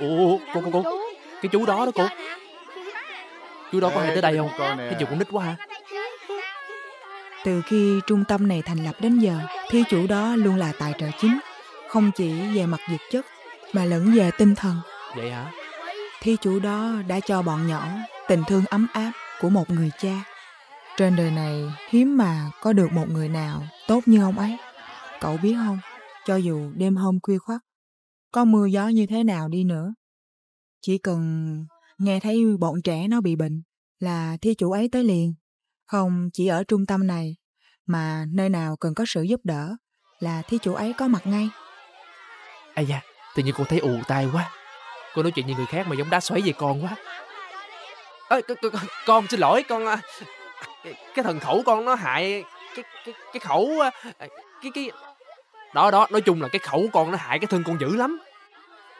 Ủa dạ, con con con. Cái chú đó đó dạ, cô dạ. Chú đó có hay tới đây không Cái chủ cũng nít quá ha Từ khi trung tâm này thành lập đến giờ Thí chủ đó luôn là tài trợ chính Không chỉ về mặt vật chất Mà lẫn về tinh thần Vậy hả Thí chủ đó đã cho bọn nhỏ Tình thương ấm áp của một người cha Trên đời này hiếm mà có được một người nào tốt như ông ấy Cậu biết không cho dù đêm hôm khuya khoắt, có mưa gió như thế nào đi nữa. Chỉ cần nghe thấy bọn trẻ nó bị bệnh là thi chủ ấy tới liền. Không chỉ ở trung tâm này, mà nơi nào cần có sự giúp đỡ là thi chủ ấy có mặt ngay. À da, tự nhiên cô thấy ù tai quá. Cô nói chuyện như người khác mà giống đá xoáy về con quá. Ơ, à, con xin lỗi, con à, cái, cái thần khẩu con nó hại cái cái cái khẩu à, à, cái cái đó đó nói chung là cái khẩu của con nó hại cái thân con dữ lắm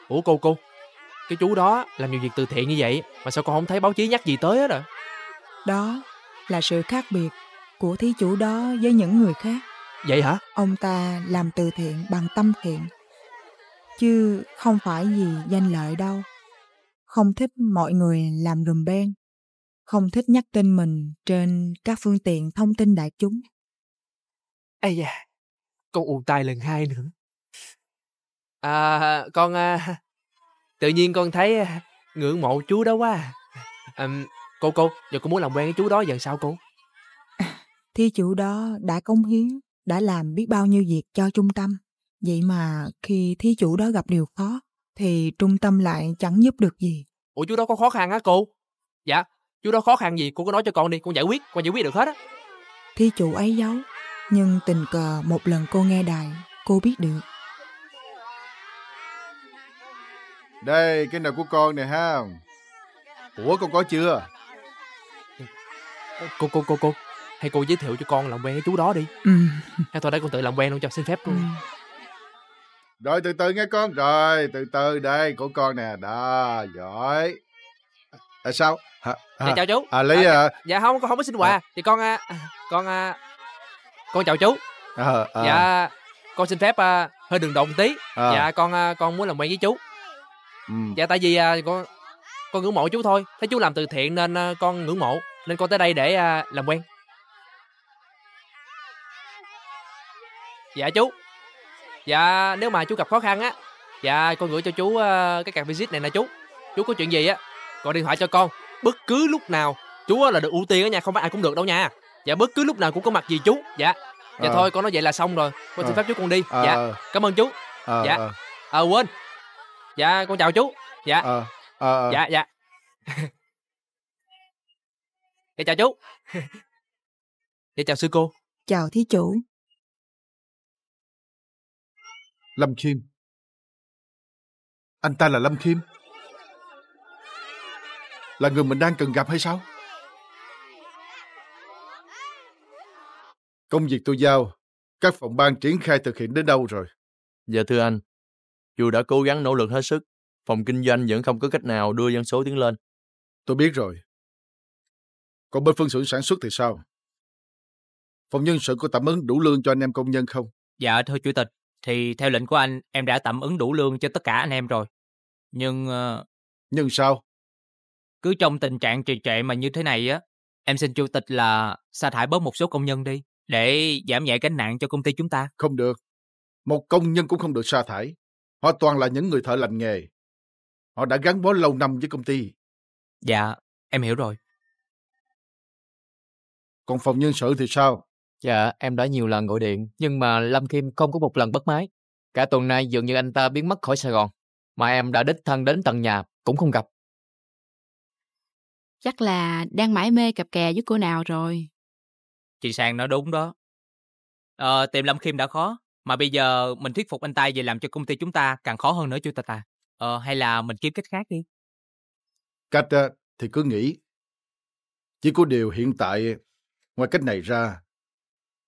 ủa cô cô cái chú đó làm nhiều việc từ thiện như vậy mà sao con không thấy báo chí nhắc gì tới hết à đó là sự khác biệt của thí chủ đó với những người khác vậy hả ông ta làm từ thiện bằng tâm thiện chứ không phải gì danh lợi đâu không thích mọi người làm rùm beng không thích nhắc tên mình trên các phương tiện thông tin đại chúng ây da con ù tài lần hai nữa à con à, tự nhiên con thấy à, ngưỡng mộ chú đó quá à, cô cô giờ cô muốn làm quen với chú đó dần sao cô Thi chủ đó đã cống hiến đã làm biết bao nhiêu việc cho trung tâm vậy mà khi thí chủ đó gặp điều khó thì trung tâm lại chẳng giúp được gì ủa chú đó có khó khăn á cô dạ chú đó khó khăn gì cô cứ nói cho con đi con giải quyết con giải quyết được hết á Thi chủ ấy giấu nhưng tình cờ một lần cô nghe đài cô biết được đây cái nào của con nè ha ủa con có chưa cô cô cô cô hay cô giới thiệu cho con làm quen với chú đó đi ừ. hay thôi đấy con tự làm quen luôn cho xin phép luôn ừ. rồi từ từ nghe con rồi từ từ đây của con nè đó giỏi à, à sao hả à, chào chú à, lấy à, à, dạ không con không có xin quà à. thì con à, con à, con chào chú ờ, ờ. dạ con xin phép uh, hơi đừng động tí ờ. dạ con uh, con muốn làm quen với chú ừ. dạ tại vì uh, con con ngưỡng mộ chú thôi thấy chú làm từ thiện nên uh, con ngưỡng mộ nên con tới đây để uh, làm quen dạ chú dạ nếu mà chú gặp khó khăn á dạ con gửi cho chú uh, cái card visit này nè chú chú có chuyện gì á gọi điện thoại cho con bất cứ lúc nào chú là được ưu tiên đó nha không phải ai cũng được đâu nha dạ bất cứ lúc nào cũng có mặt gì chú dạ dạ ờ. thôi con nói vậy là xong rồi con xin ờ. phép chú con đi ờ. dạ cảm ơn chú ờ, dạ ờ. ờ quên dạ con chào chú dạ ờ. Ờ. ờ. dạ dạ dạ chào chú dạ chào sư cô chào thí chủ lâm khiêm anh ta là lâm khiêm là người mình đang cần gặp hay sao Công việc tôi giao, các phòng ban triển khai thực hiện đến đâu rồi? Dạ thưa anh, dù đã cố gắng nỗ lực hết sức, phòng kinh doanh vẫn không có cách nào đưa dân số tiến lên. Tôi biết rồi. Còn bên phân xưởng sản xuất thì sao? Phòng nhân sự có tạm ứng đủ lương cho anh em công nhân không? Dạ thưa chủ tịch, thì theo lệnh của anh, em đã tạm ứng đủ lương cho tất cả anh em rồi. Nhưng... Ờ, Nhưng sao? Cứ trong tình trạng trì trệ mà như thế này á, em xin chủ tịch là sa thải bớt một số công nhân đi để giảm nhẹ gánh nặng cho công ty chúng ta. Không được. Một công nhân cũng không được sa thải. Họ toàn là những người thợ lành nghề. Họ đã gắn bó lâu năm với công ty. Dạ, em hiểu rồi. Còn phòng nhân sự thì sao? Dạ, em đã nhiều lần gọi điện, nhưng mà Lâm Kim không có một lần bất máy. Cả tuần nay dường như anh ta biến mất khỏi Sài Gòn, mà em đã đích thân đến tận nhà cũng không gặp. Chắc là đang mãi mê cặp kè với cô nào rồi. Chị Sang nói đúng đó. Ờ, tìm Lâm Khiêm đã khó, mà bây giờ mình thuyết phục anh ta về làm cho công ty chúng ta càng khó hơn nữa chú ta ta. Ờ, hay là mình kiếm cách khác đi. Cách thì cứ nghĩ. Chỉ có điều hiện tại, ngoài cách này ra,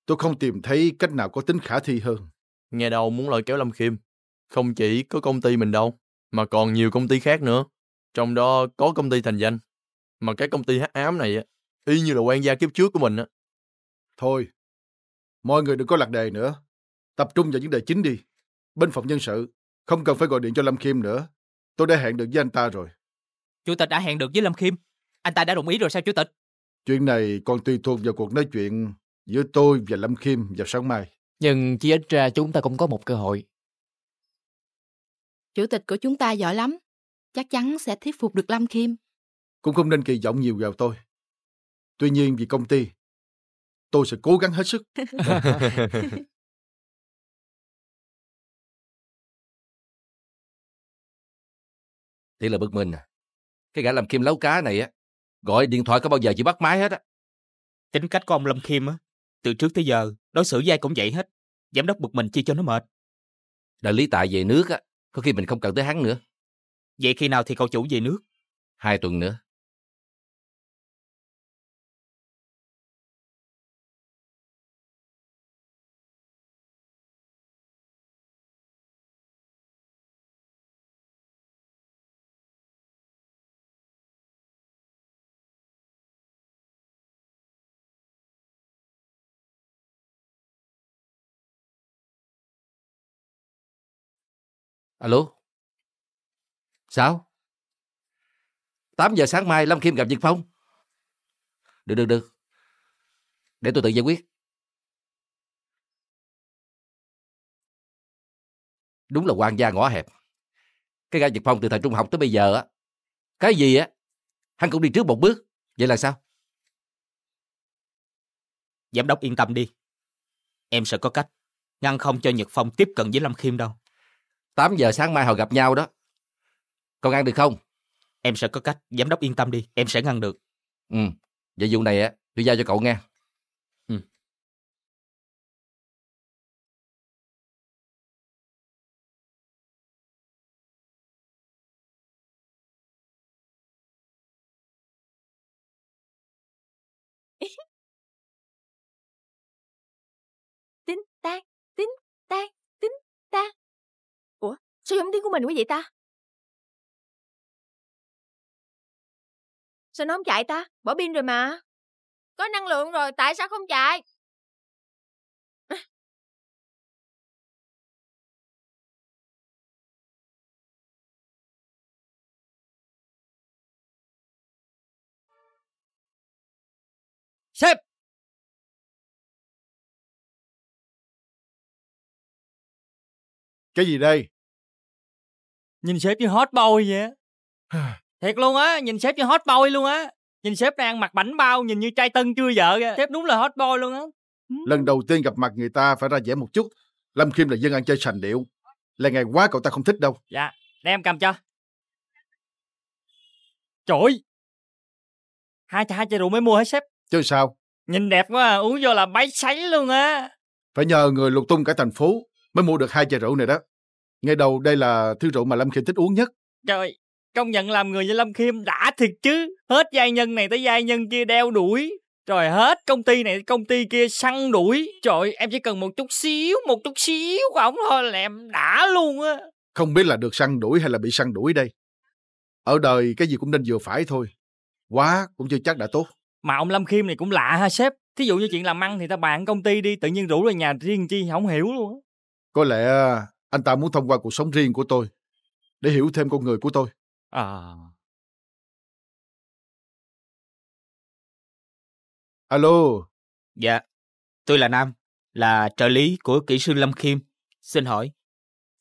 tôi không tìm thấy cách nào có tính khả thi hơn. Nghe đâu muốn lôi kéo Lâm Khiêm, không chỉ có công ty mình đâu, mà còn nhiều công ty khác nữa. Trong đó có công ty thành danh. Mà cái công ty hát ám này, y như là quan gia kiếp trước của mình á. Thôi, mọi người đừng có lạc đề nữa. Tập trung vào những đề chính đi. Bên phòng nhân sự, không cần phải gọi điện cho Lâm Kim nữa. Tôi đã hẹn được với anh ta rồi. Chủ tịch đã hẹn được với Lâm Kim. Anh ta đã đồng ý rồi sao chủ tịch? Chuyện này còn tùy thuộc vào cuộc nói chuyện giữa tôi và Lâm Kim vào sáng mai. Nhưng chỉ ít ra chúng ta cũng có một cơ hội. Chủ tịch của chúng ta giỏi lắm. Chắc chắn sẽ thuyết phục được Lâm Kim. Cũng không nên kỳ vọng nhiều vào tôi. Tuy nhiên vì công ty, tôi sẽ cố gắng hết sức thế là bực mình à cái gã làm kim lấu cá này á gọi điện thoại có bao giờ chịu bắt máy hết á tính cách của ông lâm kim á từ trước tới giờ đối xử với ai cũng vậy hết giám đốc bực mình chi cho nó mệt đại lý tại về nước á có khi mình không cần tới hắn nữa vậy khi nào thì cậu chủ về nước hai tuần nữa Alo? Sao? 8 giờ sáng mai Lâm Kim gặp Nhật Phong. Được, được, được. Để tôi tự giải quyết. Đúng là quan gia ngõ hẹp. Cái gã Nhật Phong từ thời trung học tới bây giờ á, cái gì á, hắn cũng đi trước một bước. Vậy là sao? Giám đốc yên tâm đi. Em sẽ có cách ngăn không cho Nhật Phong tiếp cận với Lâm Khiêm đâu. 8 giờ sáng mai họ gặp nhau đó. Con ngăn được không? Em sẽ có cách, giám đốc yên tâm đi, em sẽ ngăn được. Ừ, vậy vụ này á, tôi giao cho cậu nghe. Sao giống tiếng của mình quá vậy ta? Sao nó không chạy ta? Bỏ pin rồi mà. Có năng lượng rồi, tại sao không chạy? Sếp! Cái gì đây? nhìn sếp như hot boy vậy thiệt luôn á nhìn sếp như hot boy luôn á nhìn sếp đang mặc bảnh bao nhìn như trai tân chưa vợ kìa sếp đúng là hot boy luôn á lần đầu tiên gặp mặt người ta phải ra vẻ một chút lâm khiêm là dân ăn chơi sành điệu là ngày quá cậu ta không thích đâu dạ để em cầm cho trời hai chai hai chai rượu mới mua hết sếp chứ sao nhìn đẹp quá à, uống vô là bái sấy luôn á phải nhờ người lục tung cả thành phố mới mua được hai chai rượu này đó ngay đầu đây là thứ rượu mà Lâm Khiêm thích uống nhất. Trời, công nhận làm người như Lâm Khiêm đã thiệt chứ. Hết giai nhân này tới giai nhân kia đeo đuổi. Trời hết công ty này công ty kia săn đuổi. Trời em chỉ cần một chút xíu, một chút xíu của ổng thôi là em đã luôn á. Không biết là được săn đuổi hay là bị săn đuổi đây. Ở đời cái gì cũng nên vừa phải thôi. Quá cũng chưa chắc đã tốt. Mà ông Lâm Khiêm này cũng lạ ha sếp. Thí dụ như chuyện làm ăn thì ta bàn công ty đi, tự nhiên rủ ra nhà riêng chi không hiểu luôn. Có lẽ anh ta muốn thông qua cuộc sống riêng của tôi để hiểu thêm con người của tôi. À. Alo. Dạ, tôi là Nam, là trợ lý của kỹ sư Lâm Khiêm. Xin hỏi,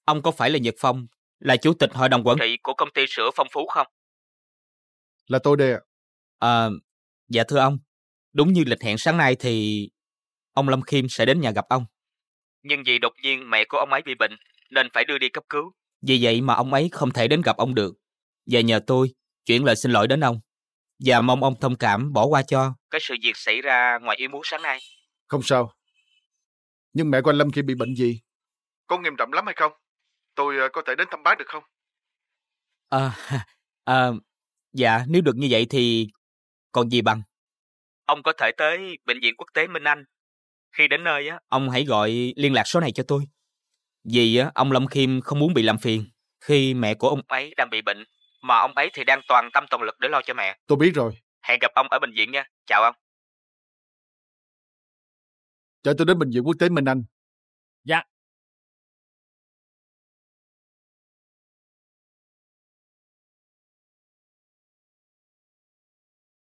ông có phải là Nhật Phong, là chủ tịch hội đồng quản trị của công ty sữa Phong Phú không? Là tôi đây ạ. À, dạ thưa ông, đúng như lịch hẹn sáng nay thì ông Lâm Khiêm sẽ đến nhà gặp ông. Nhưng vì đột nhiên mẹ của ông ấy bị bệnh nên phải đưa đi cấp cứu. Vì vậy mà ông ấy không thể đến gặp ông được. Và nhờ tôi, chuyển lời xin lỗi đến ông. Và mong ông thông cảm bỏ qua cho. Cái sự việc xảy ra ngoài ý muốn sáng nay. Không sao. Nhưng mẹ của anh Lâm khi bị bệnh gì? Có nghiêm trọng lắm hay không? Tôi ờ, có thể đến thăm bác được không? À, à, dạ, nếu được như vậy thì còn gì bằng. Ông có thể tới Bệnh viện Quốc tế Minh Anh. Khi đến nơi á, ông hãy gọi liên lạc số này cho tôi. Vì ông Lâm Khiêm không muốn bị làm phiền khi mẹ của ông ấy đang bị bệnh, mà ông ấy thì đang toàn tâm toàn lực để lo cho mẹ. Tôi biết rồi. Hẹn gặp ông ở bệnh viện nha. Chào ông. chờ tôi đến bệnh viện quốc tế Minh Anh. Dạ.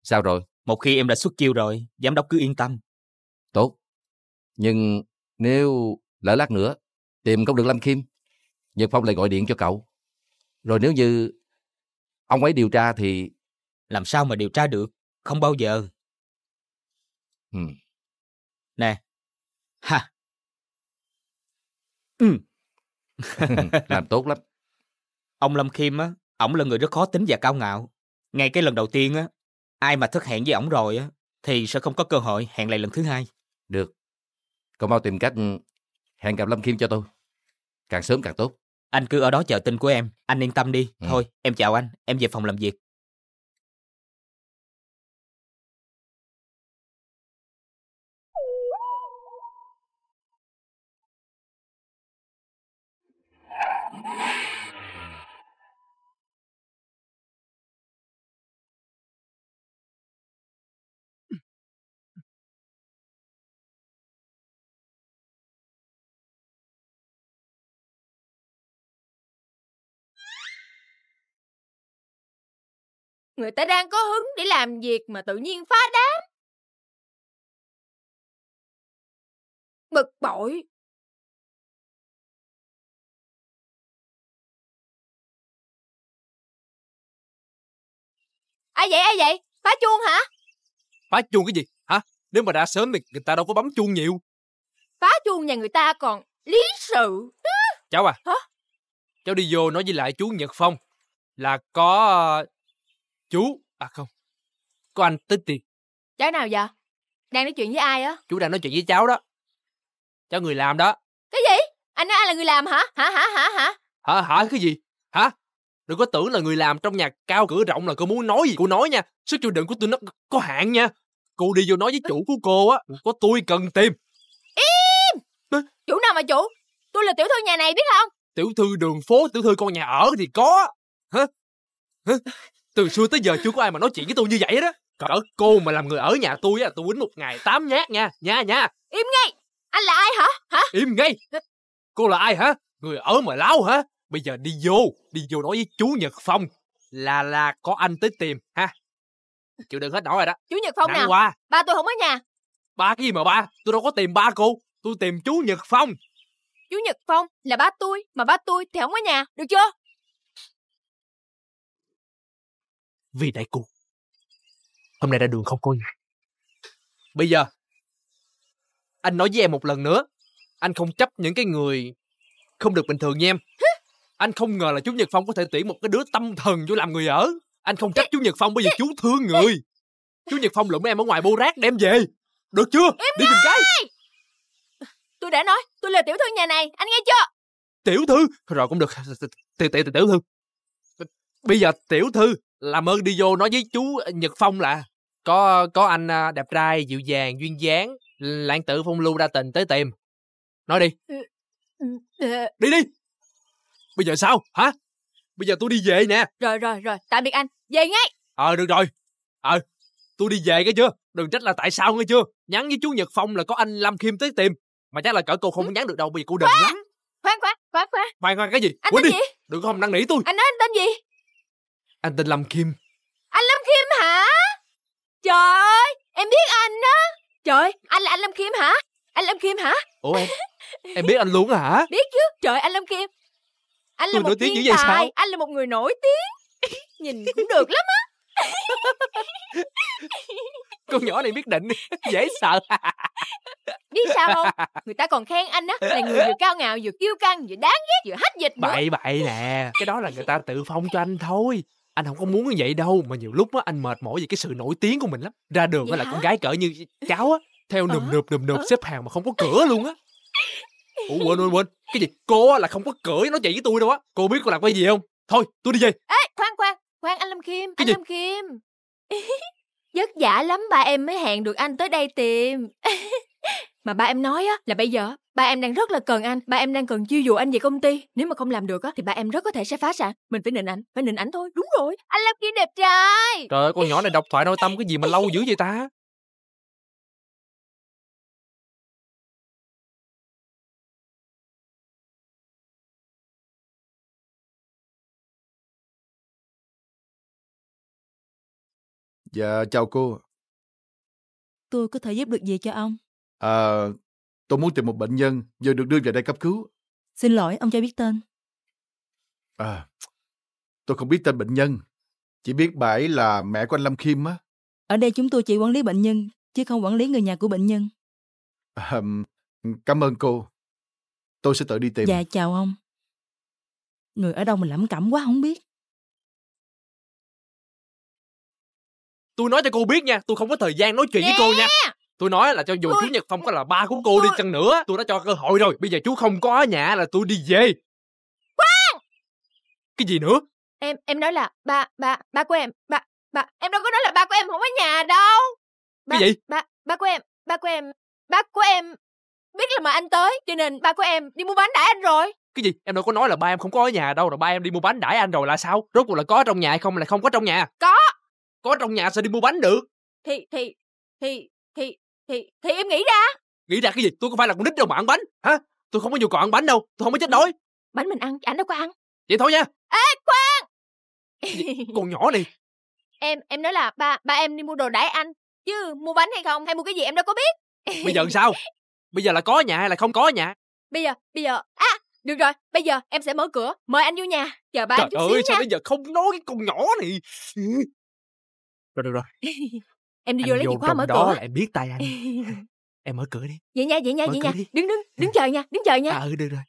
Sao rồi? Một khi em đã xuất chiêu rồi, giám đốc cứ yên tâm. Tốt. Nhưng nếu lỡ lát nữa tìm không được Lâm Kim, Nhật Phong lại gọi điện cho cậu. Rồi nếu như ông ấy điều tra thì... Làm sao mà điều tra được? Không bao giờ. Ừ. Nè. Ha. Ừ. Làm tốt lắm. Ông Lâm Kim á, ổng là người rất khó tính và cao ngạo. Ngay cái lần đầu tiên á, ai mà thất hẹn với ổng rồi á, thì sẽ không có cơ hội hẹn lại lần thứ hai. Được. Cậu mau tìm cách hẹn gặp Lâm Kim cho tôi. Càng sớm càng tốt. Anh cứ ở đó chờ tin của em, anh yên tâm đi. Ừ. Thôi, em chào anh, em về phòng làm việc. Người ta đang có hứng để làm việc mà tự nhiên phá đám. Bực bội. Ai vậy, ai vậy? Phá chuông hả? Phá chuông cái gì? Hả? Nếu mà đã sớm thì người ta đâu có bấm chuông nhiều. Phá chuông nhà người ta còn lý sự. Cháu à. Hả? Cháu đi vô nói với lại chú Nhật Phong là có Chú, à không, có anh tới tiền. Cháu nào giờ? Đang nói chuyện với ai á? Chú đang nói chuyện với cháu đó. Cháu người làm đó. Cái gì? Anh nói ai là người làm hả? Hả hả hả hả? Hả hả cái gì? Hả? Đừng có tưởng là người làm trong nhà cao cửa rộng là cô muốn nói gì cô nói nha. Sức chịu đựng của tôi nó có hạn nha. Cô đi vô nói với chủ của cô á, có tôi cần tìm. Im! Chủ nào mà chủ? Tôi là tiểu thư nhà này biết không? Tiểu thư đường phố, tiểu thư con nhà ở thì có. Hả? Hả? từ xưa tới giờ chưa có ai mà nói chuyện với tôi như vậy đó cỡ cô mà làm người ở nhà tôi á tôi quýnh một ngày tám nhát nha nha nha im ngay anh là ai hả hả im ngay cô là ai hả người ở mà láo hả bây giờ đi vô đi vô nói với chú nhật phong là là có anh tới tìm ha chịu đựng hết nổi rồi đó chú nhật phong Nặng nè qua. ba tôi không ở nhà ba cái gì mà ba tôi đâu có tìm ba cô tôi tìm chú nhật phong chú nhật phong là ba tôi mà ba tôi thì không ở nhà được chưa vì đại cuộc hôm nay ra đường không có gì bây giờ anh nói với em một lần nữa anh không chấp những cái người không được bình thường nha em anh không ngờ là chú nhật phong có thể tuyển một cái đứa tâm thần vô làm người ở anh không trách chú nhật phong bởi vì chú thương người chú nhật phong lượm em ở ngoài bô rác đem về được chưa em đi tìm cái tôi đã nói tôi là tiểu thư nhà này anh nghe chưa tiểu thư rồi cũng được tiểu tiểu tiểu thư bây giờ tiểu thư làm ơn đi vô nói với chú ờ, Nhật Phong là có có anh à, đẹp trai dịu dàng duyên dáng lãng tử phong lưu đa tình tới tìm nói đi ừ, ừ, ừ. đi đi bây giờ sao hả bây giờ tôi đi về nè rồi rồi rồi tạm biệt anh về ngay ờ à, được rồi ờ à, tôi đi về cái chưa đừng trách là tại sao nghe chưa nhắn với chú nhật phong là có anh lâm khiêm tới tìm mà chắc là cỡ cô không ừ. nhắn được đâu bây giờ cô đừng lắm khoan khoan khoan khoan khoan khoan cái gì anh Quên tên đi. gì đừng không năn nỉ tôi anh nói anh tên gì anh tên Lâm Kim Anh Lâm Kim hả? Trời ơi, em biết anh đó Trời, anh là anh Lâm Kim hả? Anh Lâm Kim hả? Ủa em, em biết anh luôn hả? Biết chứ, trời anh Lâm Kim Anh là Tôi một nổi tiếng như vậy tài, sao? anh là một người nổi tiếng Nhìn cũng được lắm á Con nhỏ này biết định, dễ sợ Biết sao không? Người ta còn khen anh á Là người vừa cao ngạo, vừa kiêu căng, vừa đáng ghét, vừa hết dịch nữa Bậy bậy nè, cái đó là người ta tự phong cho anh thôi anh không có muốn như vậy đâu mà nhiều lúc á anh mệt mỏi vì cái sự nổi tiếng của mình lắm ra đường Dạ á là con gái cỡ như cháu á theo nườm Ờ? nượp nườm nượp ờ? xếp hàng mà không có cửa luôn á ủa quên quên quên cái gì cô á là không có cửa nói chuyện với tôi đâu á cô biết cô làm cái gì không thôi tôi đi về Ê, khoan khoan, khoan anh Lâm Kim, Cái anh gì? Lâm Kim. Vất vả lắm ba em mới hẹn được anh tới đây tìm. Mà ba em nói á là bây giờ ba em đang rất là cần anh ba em đang cần chiêu dụ anh về công ty nếu mà không làm được á thì ba em rất có thể sẽ phá sản mình phải nịnh ảnh phải nịnh ảnh thôi đúng rồi anh làm kia đẹp trai trời ơi con nhỏ này đọc thoại nội tâm cái gì mà lâu dữ vậy ta Dạ chào cô Tôi có thể giúp được gì cho ông? À, Tôi muốn tìm một bệnh nhân vừa được đưa về đây cấp cứu. Xin lỗi, ông cho biết tên. À, tôi không biết tên bệnh nhân. Chỉ biết bà ấy là mẹ của anh Lâm Khiêm á. Ở đây chúng tôi chỉ quản lý bệnh nhân, chứ không quản lý người nhà của bệnh nhân. À, cảm ơn cô. Tôi sẽ tự đi tìm. Dạ, chào ông. Người ở đâu mình lẩm cẩm quá không biết. Tôi nói cho cô biết nha, tôi không có thời gian nói chuyện yeah. với cô nha tôi nói là cho dù chú nhật phong có là ba của cô đi chăng nữa tôi đã cho cơ hội rồi bây giờ chú không có ở nhà là tôi đi về quang cái gì nữa em em nói là ba ba ba của em ba ba em đâu có nói là ba của em không ở nhà đâu ba, cái gì ba ba của em ba của em ba của em biết là mà anh tới cho nên ba của em đi mua bánh đãi anh rồi cái gì em đâu có nói là ba em không có ở nhà đâu rồi ba em đi mua bánh đãi anh rồi là sao rốt cuộc là có ở trong nhà hay không là không có trong nhà có có trong nhà sao đi mua bánh được thì thì thì thì thì thì em nghĩ ra Nghĩ ra cái gì tôi có phải là con nít đâu mà ăn bánh Hả tôi không có nhu cầu ăn bánh đâu Tôi không có chết đói Bánh mình ăn ảnh đâu có ăn Vậy thôi nha Ê khoan vậy, nhỏ này Em em nói là ba ba em đi mua đồ đãi anh Chứ mua bánh hay không hay mua cái gì em đâu có biết Bây giờ sao Bây giờ là có nhà hay là không có nhà Bây giờ bây giờ À được rồi, bây giờ em sẽ mở cửa, mời anh vô nhà, chờ ba Trời chút ơi, xíu sao nha. bây giờ không nói cái con nhỏ này. Rồi, được rồi. em đi anh vô lấy chìa khóa mở đó cửa là em biết tay anh em mở cửa đi vậy nha vậy nha mở vậy nha đi. đứng đứng đứng chờ nha đứng chờ nha à ừ được rồi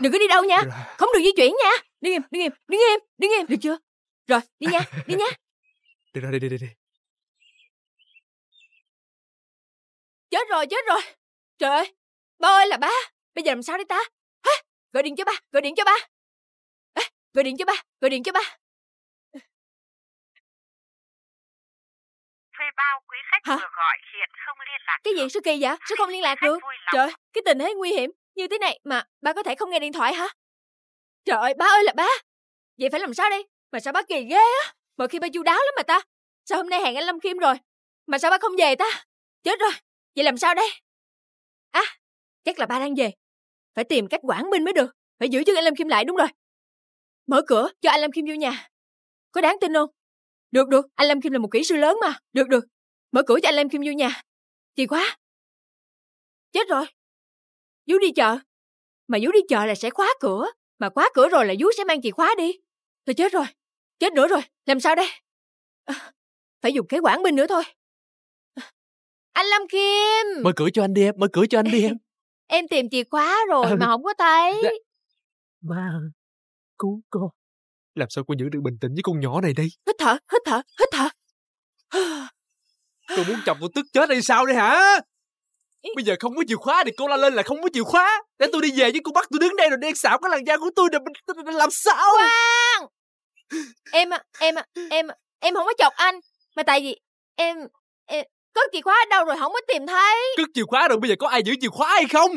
đừng có đi đâu nha không được di chuyển nha đứng im đứng im đứng im đứng im được chưa rồi đi nha đi nha được rồi đi đi đi đi chết rồi chết rồi trời ơi ba ơi là ba bây giờ làm sao đây ta Hả? gọi điện cho ba gọi điện cho ba à, gọi điện cho ba gọi điện cho ba bao quý khách Hả? vừa gọi hiện không liên lạc Cái gì? Sao kỳ vậy? Sao không liên lạc được? Trời cái tình thế nguy hiểm như thế này mà ba có thể không nghe điện thoại hả? Trời ơi, ba ơi là ba! Vậy phải làm sao đây? Mà sao ba kỳ ghê á? Mọi khi ba chu đáo lắm mà ta. Sao hôm nay hẹn anh Lâm Kim rồi? Mà sao ba không về ta? Chết rồi, vậy làm sao đây? À, chắc là ba đang về. Phải tìm cách quản minh mới được. Phải giữ chân anh Lâm Kim lại đúng rồi. Mở cửa cho anh Lâm Kim vô nhà. Có đáng tin không? Được được, anh Lâm Kim là một kỹ sư lớn mà. Được được, mở cửa cho anh Lâm Kim vô nhà. Kỳ quá. Chết rồi. Vú đi chợ. Mà Vú đi chợ là sẽ khóa cửa. Mà khóa cửa rồi là Vú sẽ mang chìa khóa đi. Tôi chết rồi. Chết nữa rồi. Làm sao đây? À, phải dùng cái quản binh nữa thôi. À, anh Lâm Kim. Mở cửa cho anh đi em. Mở cửa cho anh đi em. em tìm chìa khóa rồi ừ. mà không có thấy. Dạ. Mà cứu con. Làm sao cô giữ được bình tĩnh với con nhỏ này đây Hít thở, hít thở, hít thở Tôi muốn chồng cô tức chết hay sao đây hả Bây giờ không có chìa khóa thì cô la lên là không có chìa khóa Để tôi đi về với cô bắt tôi đứng đây rồi đen xạo cái làn da của tôi là làm sao Quang Em em em em không có chọc anh Mà tại vì em, em có chìa khóa ở đâu rồi không có tìm thấy Cất chìa khóa rồi bây giờ có ai giữ chìa khóa hay không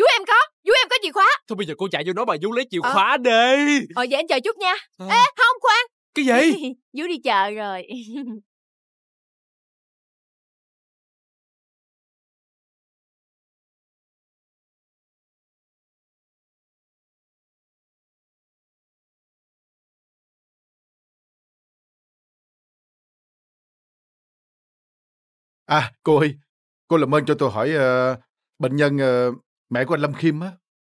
Vú em có Vú em có chìa khóa Thôi bây giờ cô chạy vô nói bà Vú lấy chìa ờ. khóa đi Ờ vậy anh chờ chút nha à. Ê không khoan Cái gì Vú đi chợ rồi À cô ơi Cô làm ơn cho tôi hỏi uh, Bệnh nhân uh, Mẹ của anh Lâm Khiêm á.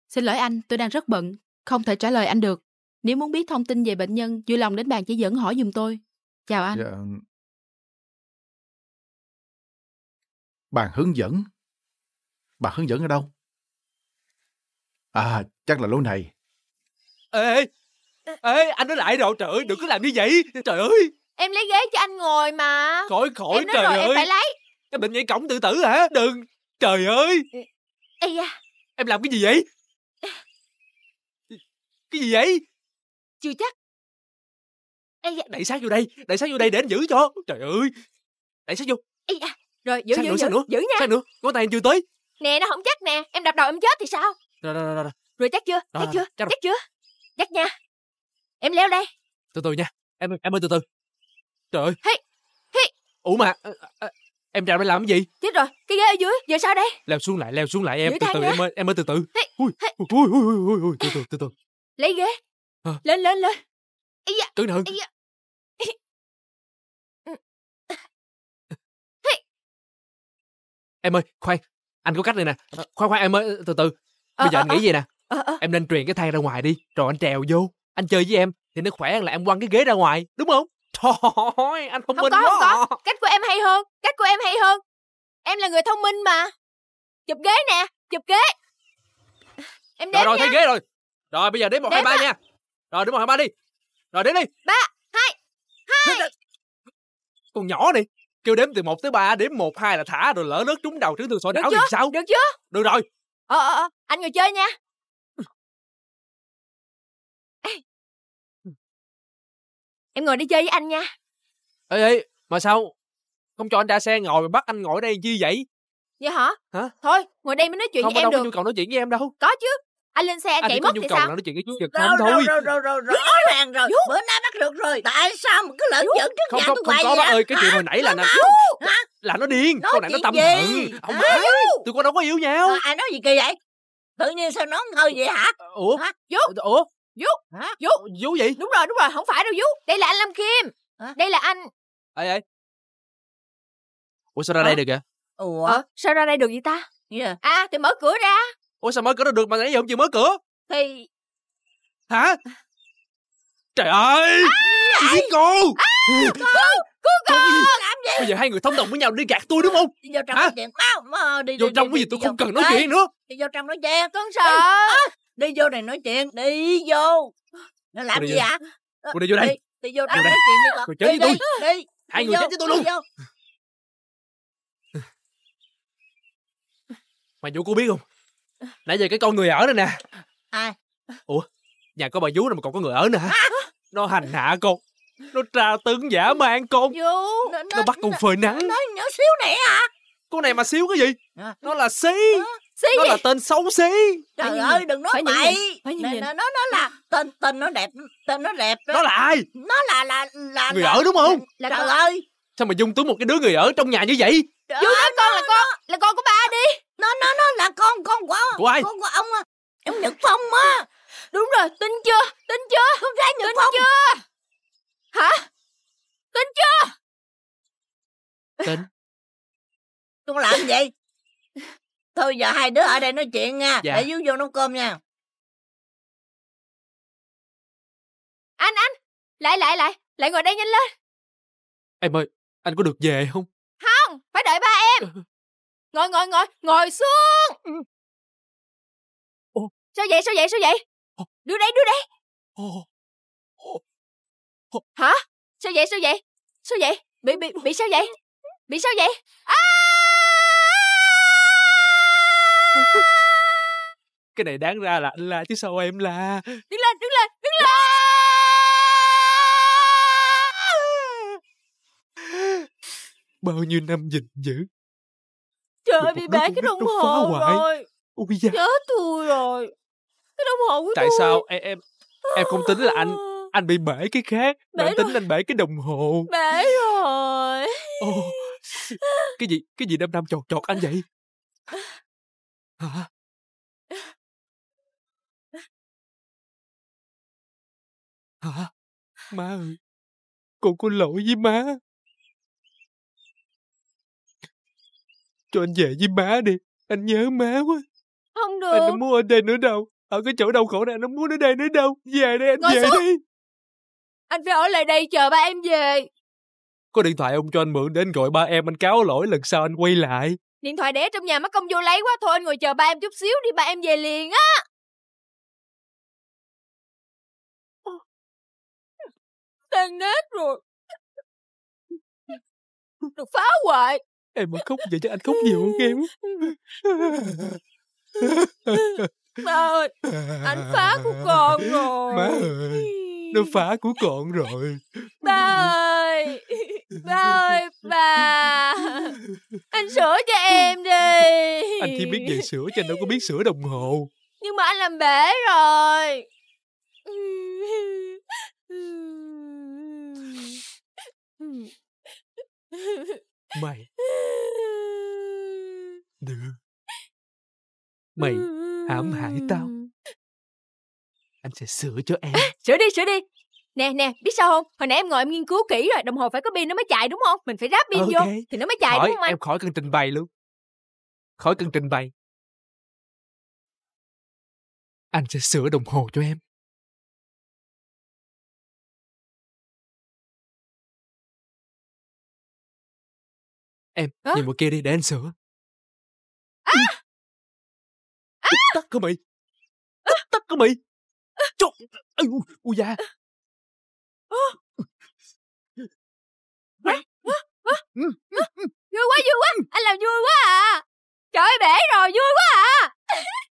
Xin lỗi anh, tôi đang rất bận, không thể trả lời anh được. Nếu muốn biết thông tin về bệnh nhân, vui lòng đến bàn chỉ dẫn hỏi giùm tôi. Chào anh. Dạ. Bàn hướng dẫn? Bàn hướng dẫn ở đâu? À, chắc là lối này. Ê, ê, anh nói lại rồi, trời ơi, đừng có làm như vậy, trời ơi. Em lấy ghế cho anh ngồi mà. Khỏi khỏi, em nói trời rồi, ơi. em phải lấy. Cái bệnh nhảy cổng tự tử hả? Đừng, trời ơi. Ê da. Em làm cái gì vậy? Cái gì vậy? Chưa chắc. Ây da. Đẩy sát vô đây, đẩy sát vô đây để anh giữ cho. Trời ơi. Đẩy sát vô. Ây da. Rồi, giữ, sát giữ, nữa, giữ, nữa. giữ nha. Sát nữa, ngón tay em chưa tới. Nè, nó không chắc nè. Em đập đầu em chết thì sao? Rồi, rồi, rồi. Rồi, rồi chắc chưa? Rồi, chắc chưa? Chắc, chắc chưa? Chắc nha. Em leo đây. Từ từ nha. Em em ơi từ từ. Trời ơi. Hey. Hey. Ủa mà. À, à, em trèo đây làm cái gì chết rồi cái ghế ở dưới giờ sao đây leo xuống lại leo xuống lại em từ từ em ơi em ơi từ từ ui ui ui ui ui từ từ từ từ lấy ghế lên lên lên dạ. cẩn ừ. em ơi khoan anh có cách này nè ờ. khoan khoan em ơi từ từ ờ, bây giờ ờ, anh nghĩ à. gì nè em nên truyền cái thang ra ngoài đi rồi anh trèo vô anh chơi với em thì nó khỏe là em quăng cái ghế ra ngoài đúng không Trời anh thông không minh có, quá không có. À. Cách của em hay hơn, cách của em hay hơn. Em là người thông minh mà. Chụp ghế nè, chụp ghế. Em đếm Rồi, rồi nha. thấy ghế rồi. Rồi, bây giờ đếm 1, đếm 2, 3 à. nha. Rồi, đếm 1, 2, 3 đi. Rồi, đếm đi. 3, 2, 2. Con nhỏ này, kêu đếm từ 1 tới 3, đếm 1, 2 là thả rồi lỡ nước trúng đầu trứng thương sọ não thì sao? Được chưa? Được rồi. Ờ, ờ, ờ, anh người chơi nha. em ngồi đi chơi với anh nha ê ê mà sao không cho anh ra xe ngồi mà bắt anh ngồi đây chi vậy vậy hả hả thôi ngồi đây mới nói chuyện không, với em đâu được không có nhu cầu nói chuyện với em đâu có chứ anh lên xe anh, anh à, chạy mất thì sao nói chuyện với chú giật rồi, không rồi, thôi rồi rồi rồi rõ ràng rồi Dú. bữa nay bắt được rồi tại sao mà cứ lỡ giận trước không, nhà không, tôi không có bác ơi cái chuyện hồi nãy là nè là nó điên Nói con này nó tâm hận ông ấy tụi con đâu có yêu nhau ờ, ai nói gì kỳ vậy tự nhiên sao nói ngơi vậy hả ủa hả? ủa Vú Hả? Vú Vú gì? Đúng rồi, đúng rồi, không phải đâu Vú Đây là anh Lâm Kim Hả? Đây là anh Ê, ê Ủa sao ra Hả? đây được kìa? Ủa? Ờ, sao ra đây được vậy ta? Yeah. À, thì mở cửa ra Ủa sao mở cửa ra được mà nãy giờ không chịu mở cửa? Thì... Hả? À. Trời ơi! À, chị giết cô! À, cô! Cô cô! Làm gì? Bây giờ hai người thông đồng với nhau đi gạt tôi đúng không? Đi vô trong Hả? nói chuyện. Mau, mau đi. Vô trong cái gì tôi không cần nói chuyện nữa. Đi vô trong nói chuyện. Con sợ đi vô này nói chuyện đi vô nó làm gì ạ à? Ờ, cô đi vô đây đi, vô đây nói chuyện đi cô chết với tôi đi hai người chết với tôi luôn mà vũ cô biết không nãy giờ cái con người ở đây nè ai ủa nhà có bà vú rồi mà còn có người ở nữa hả nó hành hạ con nó tra tấn giả mang con Vũ, nó, bắt con phơi nắng nó, nhỏ xíu nè à con này mà xíu cái gì ờ. nó là xí ờ xí nó gì? là tên xấu xí trời ơi đừng nói bậy nó nó là tên tên nó đẹp tên nó đẹp đó. nó là ai nó là là là người là, ở đúng không là, là trời con. ơi sao mà dung túng một cái đứa người ở trong nhà như vậy trời dung con là con là con của ba đi nó nó nó là con con của của ai con của ông ông nhật phong á đúng rồi tin chưa tin chưa con gái nhật phong chưa hả tin chưa tin con làm gì thôi giờ hai đứa ở đây nói chuyện nha dạ. để dưới vô nấu cơm nha anh anh lại lại lại lại ngồi đây nhanh lên em ơi anh có được về không không phải đợi ba em ừ. ngồi ngồi ngồi ngồi xuống ừ. Ồ. sao vậy sao vậy sao vậy đưa đây đưa đây hả sao vậy sao vậy sao vậy bị bị bị sao vậy bị sao vậy à cái này đáng ra là anh la chứ sao em la đứng lên đứng lên đứng lên bao nhiêu năm gìn giữ trời ơi bị bể cái đồng hồ rồi Ôi da. chết tôi rồi cái đồng hồ của tại tôi. sao em em em không tính là anh anh bị bể cái khác bể bạn tính anh bể cái đồng hồ bể rồi oh, cái gì cái gì đâm đâm chọt chọt anh vậy hả Hả? Má ơi, con có lỗi với má. Cho anh về với má đi, anh nhớ má quá. Không được. Anh không muốn ở đây nữa đâu, ở cái chỗ đau khổ này anh không muốn ở đây nữa đâu. Về đây anh Ngồi về xuống. đi. Anh phải ở lại đây chờ ba em về. Có điện thoại ông cho anh mượn để anh gọi ba em, anh cáo lỗi lần sau anh quay lại. Điện thoại để trong nhà mất công vô lấy quá, thôi anh ngồi chờ ba em chút xíu đi, ba em về liền á. tan nát rồi Được phá hoại Em mà khóc vậy cho anh khóc nhiều hơn em Ba ơi Anh phá của con rồi Má ơi Nó phá của con rồi Ba ơi Ba ơi bà Anh sửa cho em đi Anh chỉ biết về sửa cho anh đâu có biết sửa đồng hồ Nhưng mà anh làm bể rồi Mày được, Mày hãm hại tao Anh sẽ sửa cho em à, Sửa đi sửa đi Nè nè biết sao không Hồi nãy em ngồi em nghiên cứu kỹ rồi Đồng hồ phải có pin nó mới chạy đúng không Mình phải ráp pin okay. vô Thì nó mới chạy khỏi, đúng không anh Em khỏi cần trình bày luôn Khỏi cần trình bày Anh sẽ sửa đồng hồ cho em Em, à? nhìn một kia đi để anh sửa. À! À! Tắt cơ mày. Tắt, tắt cơ mày. Chốt. Ui da. Vui quá, vui quá. Ừ. Anh làm vui quá à. Trời ơi, bể rồi, vui quá à.